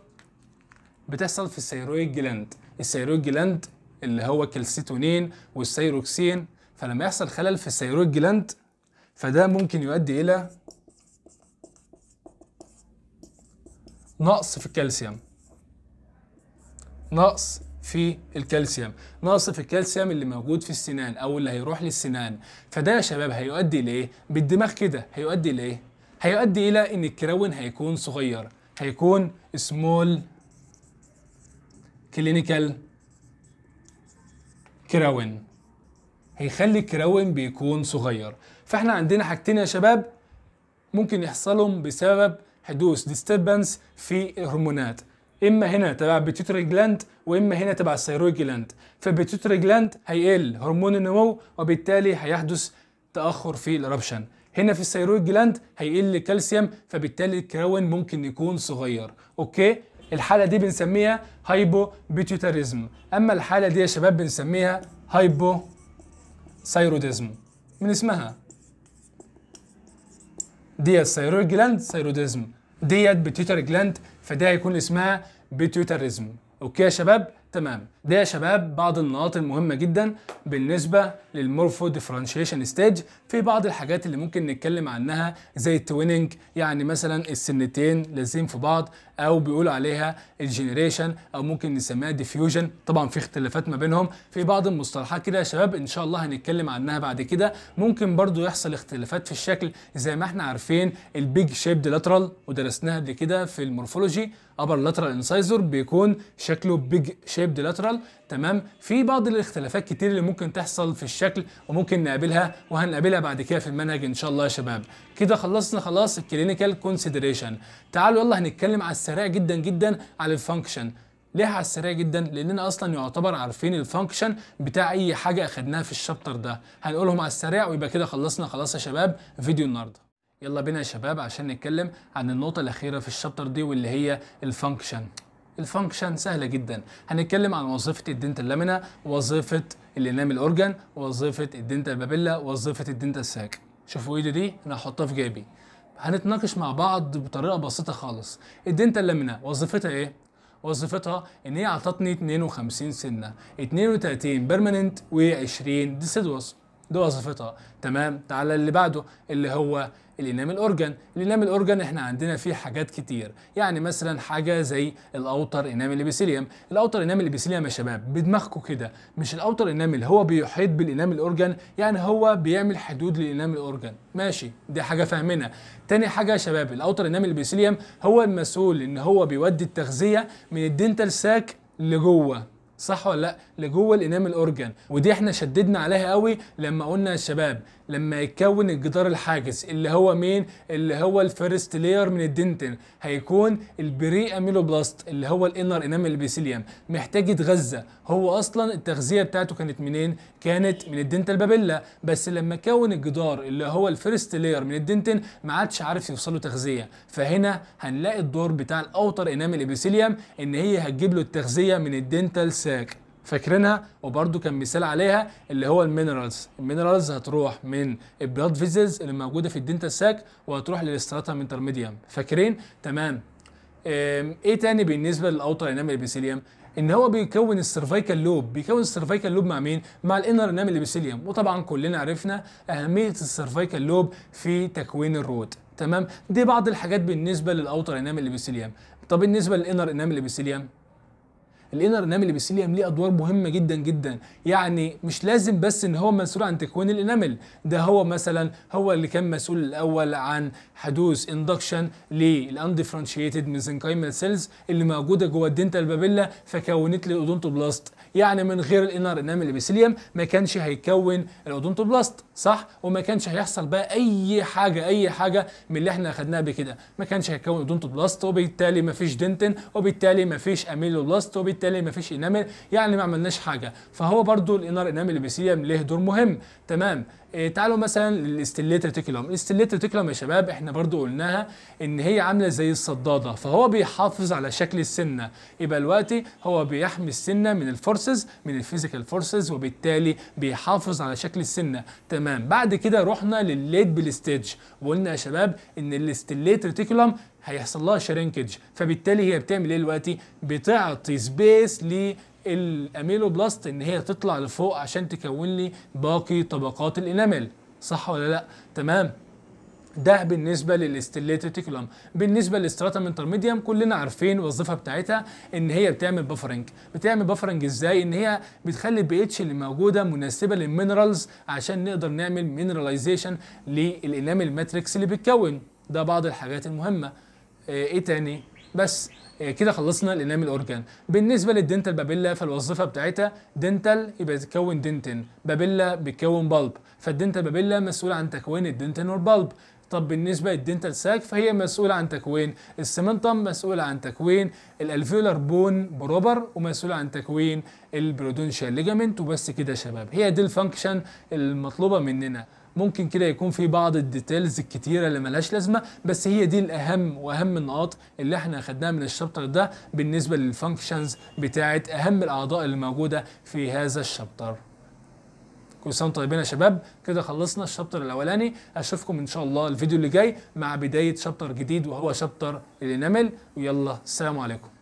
S1: بتحصل في الثيرويد جلاند الثيرويد جلاند اللي هو كالسيتونين والثيروكسين فلما يحصل خلل في الثيرويد جلاند فده ممكن يؤدي الى نقص في الكالسيوم نقص في الكالسيوم نقص في الكالسيوم اللي موجود في السنان او اللي هيروح للسنان فده يا شباب هيؤدي لايه بالدماغ كده هيؤدي لايه هيؤدي الى ان الكراون هيكون صغير هيكون سمول كلينيكال كراون هيخلي الكراون بيكون صغير فاحنا عندنا حاجتين يا شباب ممكن يحصلهم بسبب حدوث ديستربنس في الهرمونات اما هنا تبع البيتيوتري جلاند واما هنا تبع الثيرويد جلاند فالبيتيوتري جلاند هيقل هرمون النمو وبالتالي هيحدث تاخر في الربشن هنا في الثيرويد جلاند هيقل الكالسيوم فبالتالي الكراون ممكن يكون صغير اوكي الحاله دي بنسميها هايبو بيتيوتريزم اما الحاله دي يا شباب بنسميها هايبو ثيروديزم من اسمها دي الثيرويد جلاند ثيروديزم ديت بيتيوتر جلاند فده هيكون اسمها بيتيوتريزم اوكي يا شباب تمام ده يا شباب بعض النقاط المهمه جدا بالنسبه للمورفو ديفرنشيشن ستيج في بعض الحاجات اللي ممكن نتكلم عنها زي التويننج يعني مثلا السنتين لازم في بعض او بيقولوا عليها الجنريشن او ممكن نسميها ديفيوجن طبعا في اختلافات ما بينهم في بعض المصطلحات كده يا شباب ان شاء الله هنتكلم عنها بعد كده ممكن برضو يحصل اختلافات في الشكل زي ما احنا عارفين البيج شيبد لاترال ودرسناها قبل كده في المورفولوجي ابر لاترال انسايزر بيكون شكله بيج شيبد لاترال بيحصل تمام في بعض الاختلافات كتير اللي ممكن تحصل في الشكل وممكن نقابلها وهنقابلها بعد كده في المنهج ان شاء الله يا شباب كده خلصنا خلاص الكلينيكال كونسيدريشن تعالوا يلا هنتكلم على السريع جدا جدا على الفانكشن ليه على السريع جدا لاننا اصلا يعتبر عارفين الفانكشن بتاع اي حاجه اخدناها في الشابتر ده هنقولهم على السريع ويبقى كده خلصنا خلاص يا شباب فيديو النهارده يلا بينا يا شباب عشان نتكلم عن النقطه الاخيره في الشابتر دي واللي هي الفانكشن الفانكشن سهله جدا هنتكلم عن وظيفه الدنتال لامينا وظيفه الانام الأورجان وظيفه الدنتال بابيلا وظيفه الدنتال ساك شوفوا ايدي دي انا هحطها في جيبي هنتناقش مع بعض بطريقه بسيطه خالص الدنتال لامينا وظيفتها ايه وظيفتها ان هي عطتني 52 سنه 32 بيرمننت و20 ديسيدوس دي وظيفتها تمام تعالى اللي بعده اللي هو الانام الاورجن الانام الاورجن احنا عندنا فيه حاجات كتير يعني مثلا حاجه زي الاوتر انام ابيثيليوم الاوتر انام ابيثيليوم يا شباب بدماغكم كده مش الاوتر انام اللي هو بيحيط بالانام الاورجن يعني هو بيعمل حدود للانام الاورجن ماشي دي حاجه فاهمنا تاني حاجه يا شباب الاوتر انام ابيثيليوم هو المسؤول ان هو بيودي التغذيه من الدنتال ساك لجوه صح ولا لا لجوه الانام الاورجن ودي احنا شددنا عليها قوي لما قلنا شباب لما يتكون الجدار الحاجز اللي هو مين اللي هو الفيرست لاير من الدنتين هيكون البري اميلوبلاست اللي هو الانر انامل البيسيليوم محتاج يتغذى هو اصلا التغذيه بتاعته كانت منين كانت من الدنتال بابيلا بس لما كون الجدار اللي هو الفيرست لاير من الدنتين ما عادش عارف يوصل له تغذيه فهنا هنلاقي الدور بتاع الاوتر انامل البيسيليوم ان هي هتجيب له التغذيه من الدنتال ساك فاكرينها وبرده كان مثال عليها اللي هو المينرالز المينرالز هتروح من البلاد فيزلز اللي موجوده في الدنتال ساك وهتروح للاستراتم انترميديم فاكرين تمام ايه تاني بالنسبه للاوتر انام الابيثيليوم ان هو بيكون السيرفايكال لوب بيكون السيرفايكال لوب مع مين مع الانر انام الابيثيليوم وطبعا كلنا عرفنا اهميه السيرفايكال لوب في تكوين الروت تمام دي بعض الحاجات بالنسبه للاوتر انام الابيثيليوم طب بالنسبه للانر انام الابيثيليوم الانر انامل ابيثيليوم ليه ادوار مهمه جدا جدا يعني مش لازم بس ان هو مسؤول عن تكوين الانامل ده هو مثلا هو اللي كان مسؤول الاول عن حدوث اندكشن للاندفرنشيتد ميزنكايمال سيلز اللي موجوده جوه الدنتال بابيلا فكونت لي اودونتوبلاست يعني من غير الانر انامل ابيثيليوم ما كانش هيكون الاودونتوبلاست صح وما كانش هيحصل بقى اي حاجه اي حاجه من اللي احنا اخدناها بكده ما كانش هيكون اودونتوبلاست وبالتالي ما فيش دنتن وبالتالي ما فيش اميلوبلاست وبالتالي ما فيش انامل يعني ما عملناش حاجه فهو برده الانار انامل بيسيليم له دور مهم تمام إيه تعالوا مثلا للاستليت ريتيكولوم الاستليت ريتيكولوم يا شباب احنا برضو قلناها ان هي عامله زي الصداده فهو بيحافظ على شكل السنه يبقى دلوقتي هو بيحمي السنه من الفورسز من الفيزيكال فورسز وبالتالي بيحافظ على شكل السنه تمام بعد كده رحنا للليد بالستيج وقلنا يا شباب ان الاستليت ريتيكولوم هيحصل لها شرينكج فبالتالي هي بتعمل ايه دلوقتي بتعطي سبيس الاميلوبلاست ان هي تطلع لفوق عشان تكون لي باقي طبقات الانامل صح ولا لا تمام ده بالنسبه للاستيليتيكولوم بالنسبه للستراتم انترميديوم كلنا عارفين الوظيفه بتاعتها ان هي بتعمل بفرنج بتعمل بفرنج ازاي ان هي بتخلي البي اتش اللي موجوده مناسبه للمينرالز عشان نقدر نعمل مينراليزيشن للانامل ماتريكس اللي بتكون ده بعض الحاجات المهمه آه، ايه تاني بس آه، كده خلصنا الانامل اورجان بالنسبه للدنتال بابيلا فالوظيفه بتاعتها دنتال يبقى تكون دنتين بابيلا بتكون بالب فالدنتال بابيلا مسؤوله عن تكوين الدنتين والبالب طب بالنسبه للدنتال ساك فهي مسؤوله عن تكوين السمنتم مسؤوله عن تكوين الالفيولار بون بروبر ومسؤوله عن تكوين البرودونشال ليجامنت وبس كده يا شباب هي دي الفانكشن المطلوبه مننا ممكن كده يكون في بعض الديتيلز الكتيره اللي ملهاش لازمه بس هي دي الاهم واهم النقاط اللي احنا اخدناها من الشابتر ده بالنسبه للفانكشنز بتاعه اهم الاعضاء اللي موجوده في هذا الشابتر كل سنه وانتم طيبين يا شباب كده خلصنا الشابتر الاولاني اشوفكم ان شاء الله الفيديو اللي جاي مع بدايه شابتر جديد وهو شابتر الانامل ويلا السلام عليكم